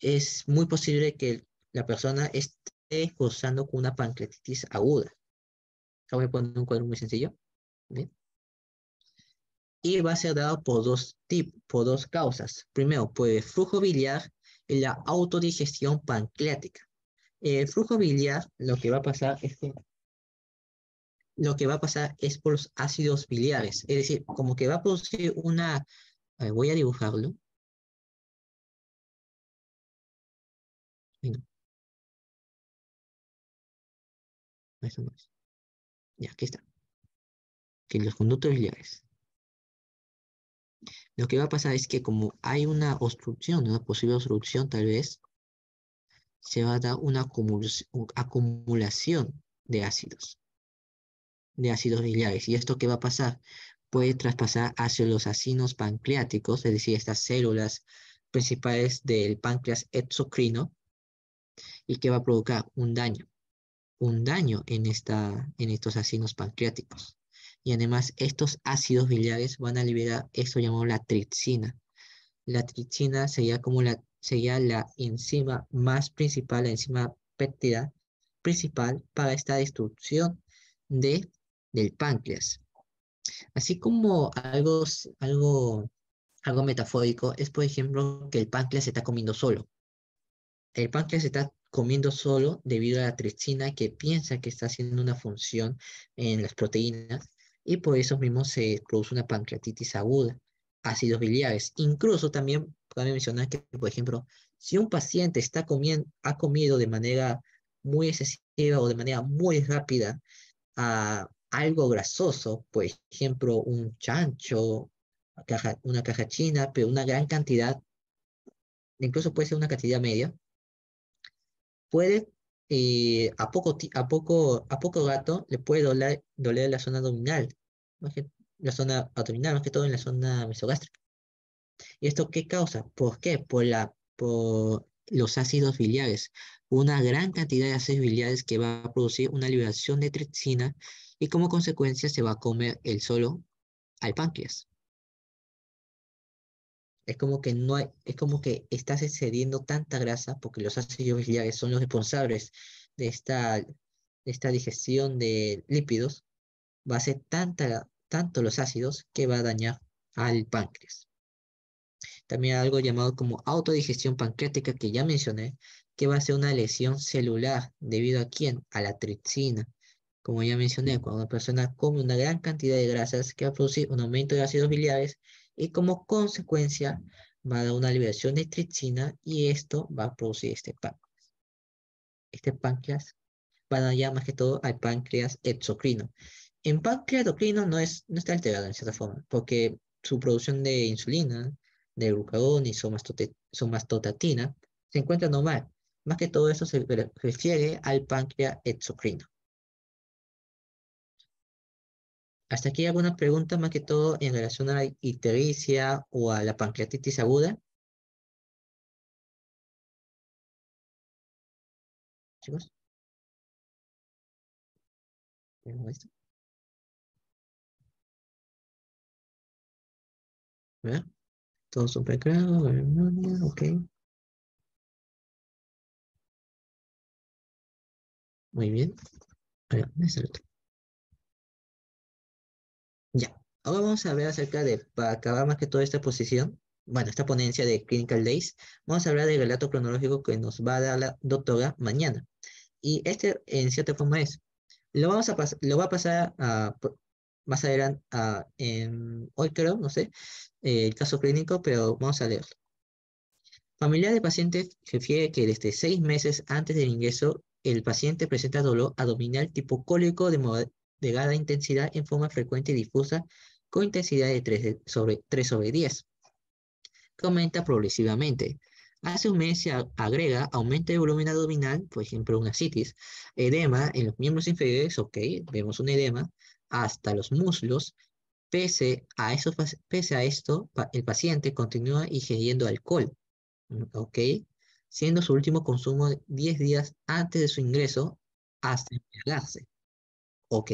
es muy posible que la persona esté cursando con una pancreatitis aguda. Acá voy a poner un cuadro muy sencillo. Y va a ser dado por dos, tipos, por dos causas. Primero, por el flujo biliar y la autodigestión pancreática. El flujo biliar, lo que va a pasar es que lo que va a pasar es por los ácidos biliares. Es decir, como que va a producir una... voy a dibujarlo. y aquí está. Que los conductos biliares. Lo que va a pasar es que como hay una obstrucción, una posible obstrucción tal vez, se va a dar una acumulación de ácidos, de ácidos biliares. ¿Y esto que va a pasar? Puede traspasar hacia los acinos pancreáticos, es decir, estas células principales del páncreas exocrino, y que va a provocar un daño un daño en, esta, en estos ácidos pancreáticos. Y además estos ácidos biliares van a liberar esto llamado la tripsina. La tripsina sería como la, sería la enzima más principal, la enzima péptida principal para esta destrucción de, del páncreas. Así como algo, algo, algo metafórico es, por ejemplo, que el páncreas se está comiendo solo. El páncreas se está comiendo solo debido a la tristina que piensa que está haciendo una función en las proteínas y por eso mismo se produce una pancreatitis aguda, ácidos biliares. Incluso también cabe mencionar que, por ejemplo, si un paciente está comiendo, ha comido de manera muy excesiva o de manera muy rápida a ah, algo grasoso, por ejemplo, un chancho, una caja china, pero una gran cantidad, incluso puede ser una cantidad media, puede, eh, a, poco, a, poco, a poco gato le puede doler, la zona abdominal, más que, la zona abdominal, más que todo en la zona mesogástrica. ¿Y esto qué causa? ¿Por qué? Por, la, por los ácidos biliares. Una gran cantidad de ácidos biliares que va a producir una liberación de tripsina y como consecuencia se va a comer el solo al páncreas es como que no es como que estás excediendo tanta grasa porque los ácidos biliares son los responsables de esta, de esta digestión de lípidos, va a ser tanta, tanto los ácidos que va a dañar al páncreas. También algo llamado como autodigestión pancreática que ya mencioné, que va a ser una lesión celular debido a quién? A la tripsina. Como ya mencioné, cuando una persona come una gran cantidad de grasas que va a producir un aumento de ácidos biliares y como consecuencia va a dar una liberación de tripsina y esto va a producir este páncreas. Este páncreas va a dar ya más que todo al páncreas exocrino. En páncreas endocrino no, es, no está alterado en cierta forma, porque su producción de insulina, de glucagón y somastotatina, se encuentra normal. Más que todo eso se refiere al páncreas exocrino. Hasta aquí algunas preguntas más que todo en relación a la ictericia o a la pancreatitis aguda. Chicos. Esto? ¿Verdad? Todo super claro, ok. Muy bien. A ver, ya, ahora vamos a ver acerca de, para acabar más que toda esta posición, bueno, esta ponencia de Clinical Days, vamos a hablar del relato cronológico que nos va a dar la doctora mañana. Y este, en cierta forma, es. Lo, vamos a lo va a pasar a, más adelante, a, hoy creo, no sé, el caso clínico, pero vamos a leerlo. Familiar de pacientes refiere que desde seis meses antes del ingreso, el paciente presenta dolor abdominal tipo cólico de, de cada intensidad en forma frecuente y difusa con intensidad de 3 sobre, sobre 10, aumenta progresivamente. Hace un mes se agrega aumento de volumen abdominal, por ejemplo, una citis, edema en los miembros inferiores, ok, vemos un edema, hasta los muslos. Pese a, eso, pese a esto, el paciente continúa ingiriendo alcohol, mm, ok, siendo su último consumo 10 días antes de su ingreso hasta embriagarse. Ok.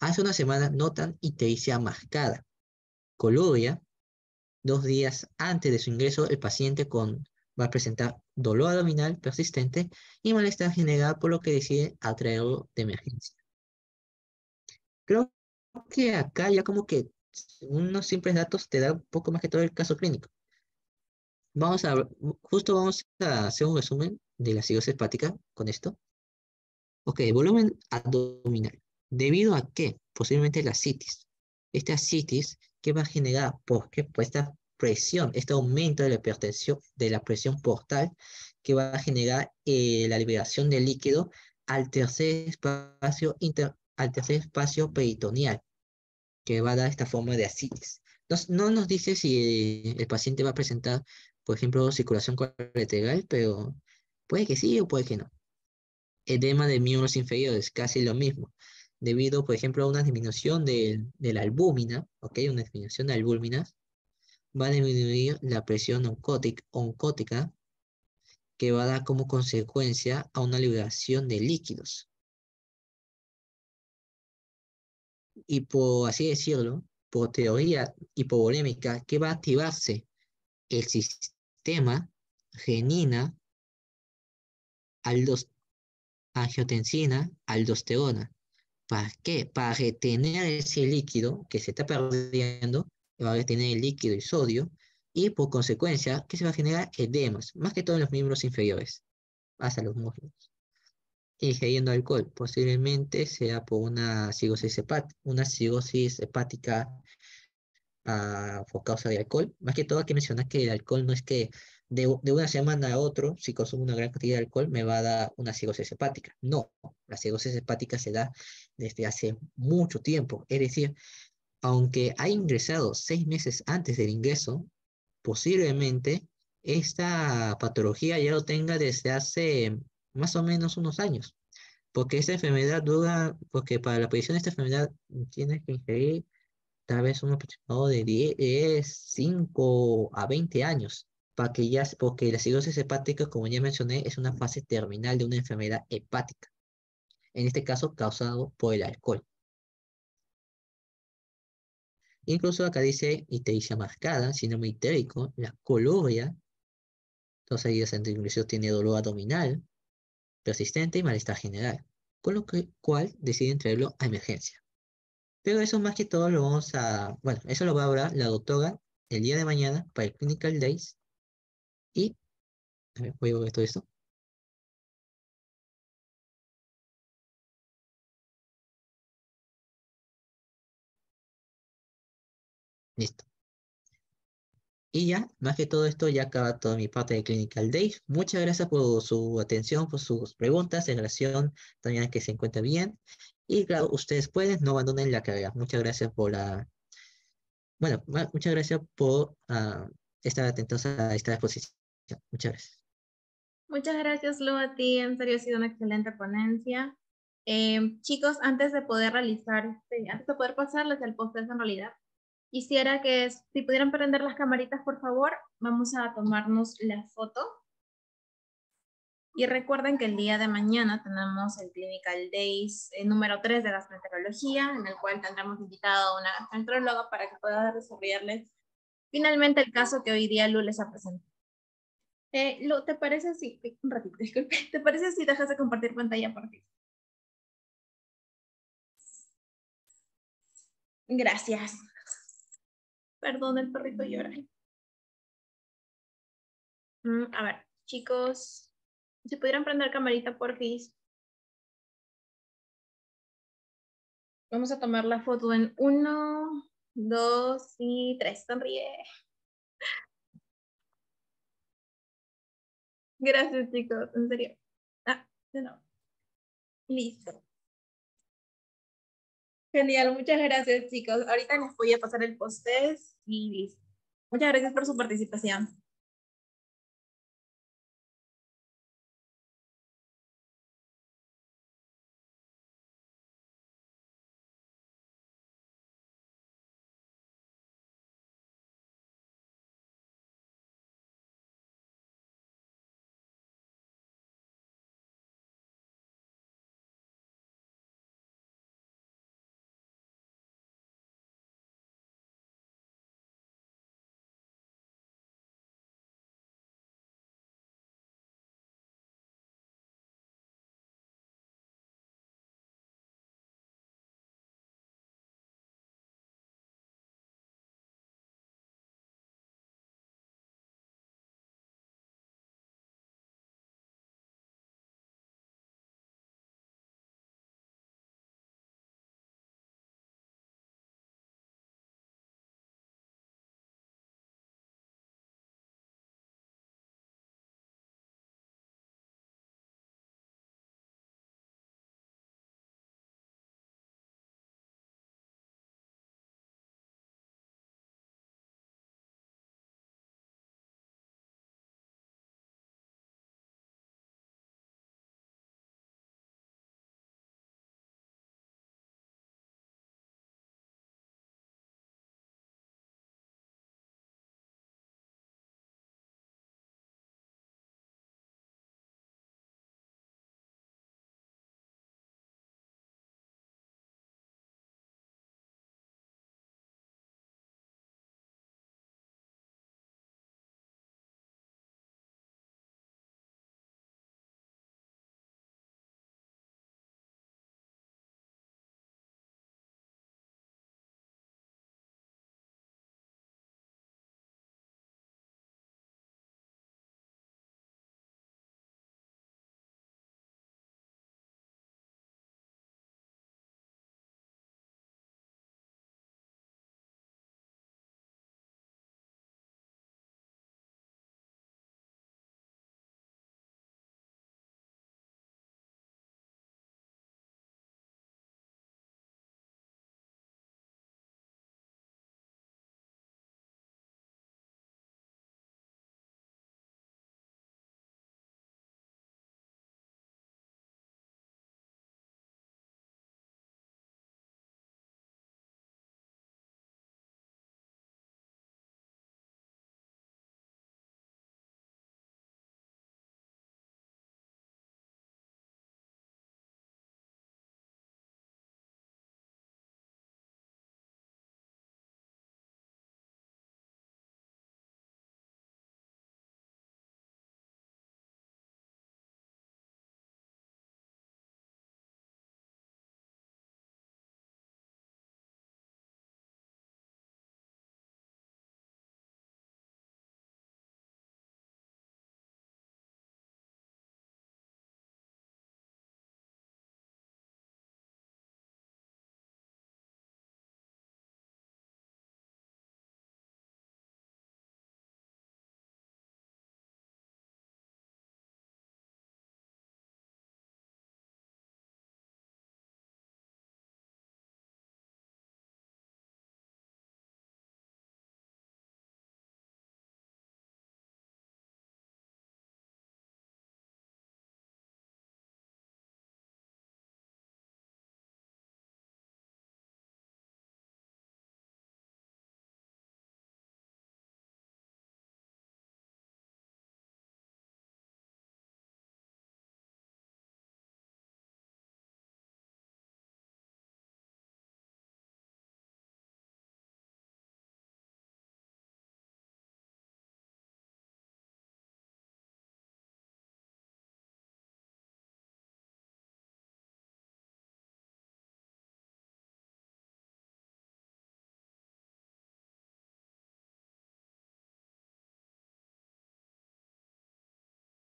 Hace una semana notan y te dice mascada. Colombia, dos días antes de su ingreso, el paciente con, va a presentar dolor abdominal persistente y malestar general, por lo que decide atraerlo de emergencia. Creo que acá ya como que unos simples datos te da un poco más que todo el caso clínico. Vamos a, justo vamos a hacer un resumen de la cirrosis hepática con esto. Ok, volumen abdominal. ¿Debido a qué? Posiblemente la citis. Esta citis, ¿qué va a generar? qué pues, esta presión, este aumento de la, hipertensión, de la presión portal, que va a generar eh, la liberación de líquido al tercer espacio, al tercer espacio peritoneal, que va a dar esta forma de asitis. no nos dice si eh, el, paciente va a presentar, por ejemplo, circulación colateral, pero puede que sí o puede que no. Edema de miembros inferiores, casi lo mismo debido, por ejemplo, a una disminución de, la albúmina, ¿ok? Una disminución de albúminas, va a disminuir la presión oncótica, oncótica que va a dar como consecuencia a una liberación de líquidos. Y por así decirlo, por teoría hipovolémica, que va a activarse el sistema genina. aldos, angiotensina, aldosterona. ¿Para qué? Para retener ese líquido que se está perdiendo, va a retener el líquido y sodio, y por consecuencia, que se va a generar edemas, más que todo en los miembros inferiores, hasta los músculos. Ingeriendo alcohol, posiblemente sea por una cirrosis, hepática, una ah, cirrosis hepática por causa de alcohol. Más que todo, hay que mencionar que el alcohol no es que de, una semana a otro, si consumo una gran cantidad de alcohol, me va a dar una cirrosis hepática. No, la cirrosis hepática se da desde hace mucho tiempo. Es decir, aunque ha ingresado seis meses antes del ingreso, posiblemente esta patología ya lo tenga desde hace más o menos unos años. Porque esta enfermedad dura, porque para la aparición de esta enfermedad tienes que ingerir tal vez un aproximado de 10, 5 a 20 años, para que ya, porque la cirrosis hepática, como ya mencioné, es una fase terminal de una enfermedad hepática en este caso causado por el alcohol. Incluso acá dice ictericia marcada, síndrome itérico, la coloria. Entonces ahí el tiene dolor abdominal, persistente y malestar general, con lo que, cual deciden traerlo a emergencia. Pero eso más que todo lo vamos a, bueno, eso lo va a hablar la doctora el día de mañana para el Clinical Days. Y, a ver, voy a ver todo esto. Listo. Y ya, más que todo esto, ya acaba toda mi parte de Clinical Day. Muchas gracias por su atención, por sus preguntas en relación también a que se encuentra bien. Y claro, ustedes pueden, no abandonen la carrera. Muchas gracias por la... Bueno, muchas gracias por ah, estar atentos a esta exposición. Muchas gracias. Muchas gracias, Lu, a ti. En serio, ha sido una excelente ponencia. Eh, chicos, antes de poder realizar, eh, antes de poder pasarles el post en realidad, quisiera que si pudieran prender las camaritas, por favor, vamos a tomarnos la foto. Y recuerden que el día de mañana tenemos el Clinical Days eh, número 3 de gastroenterología, en el cual tendremos invitado a una gastroenteróloga para que pueda resolverles finalmente el caso que hoy día Lu les ha presentado. Eh, Lu, ¿te parece si, un ratito, disculpe, ¿te parece si dejas de compartir pantalla por ti? Gracias. Perdón, el perrito llora. Mm, a ver, chicos, si pudieran prender camarita, por porfis. Vamos a tomar la foto en uno, dos y tres. Sonríe. Gracias, chicos. En serio. Ah, de nuevo. Listo. Genial, muchas gracias chicos. Ahorita les voy a pasar el post y muchas gracias por su participación.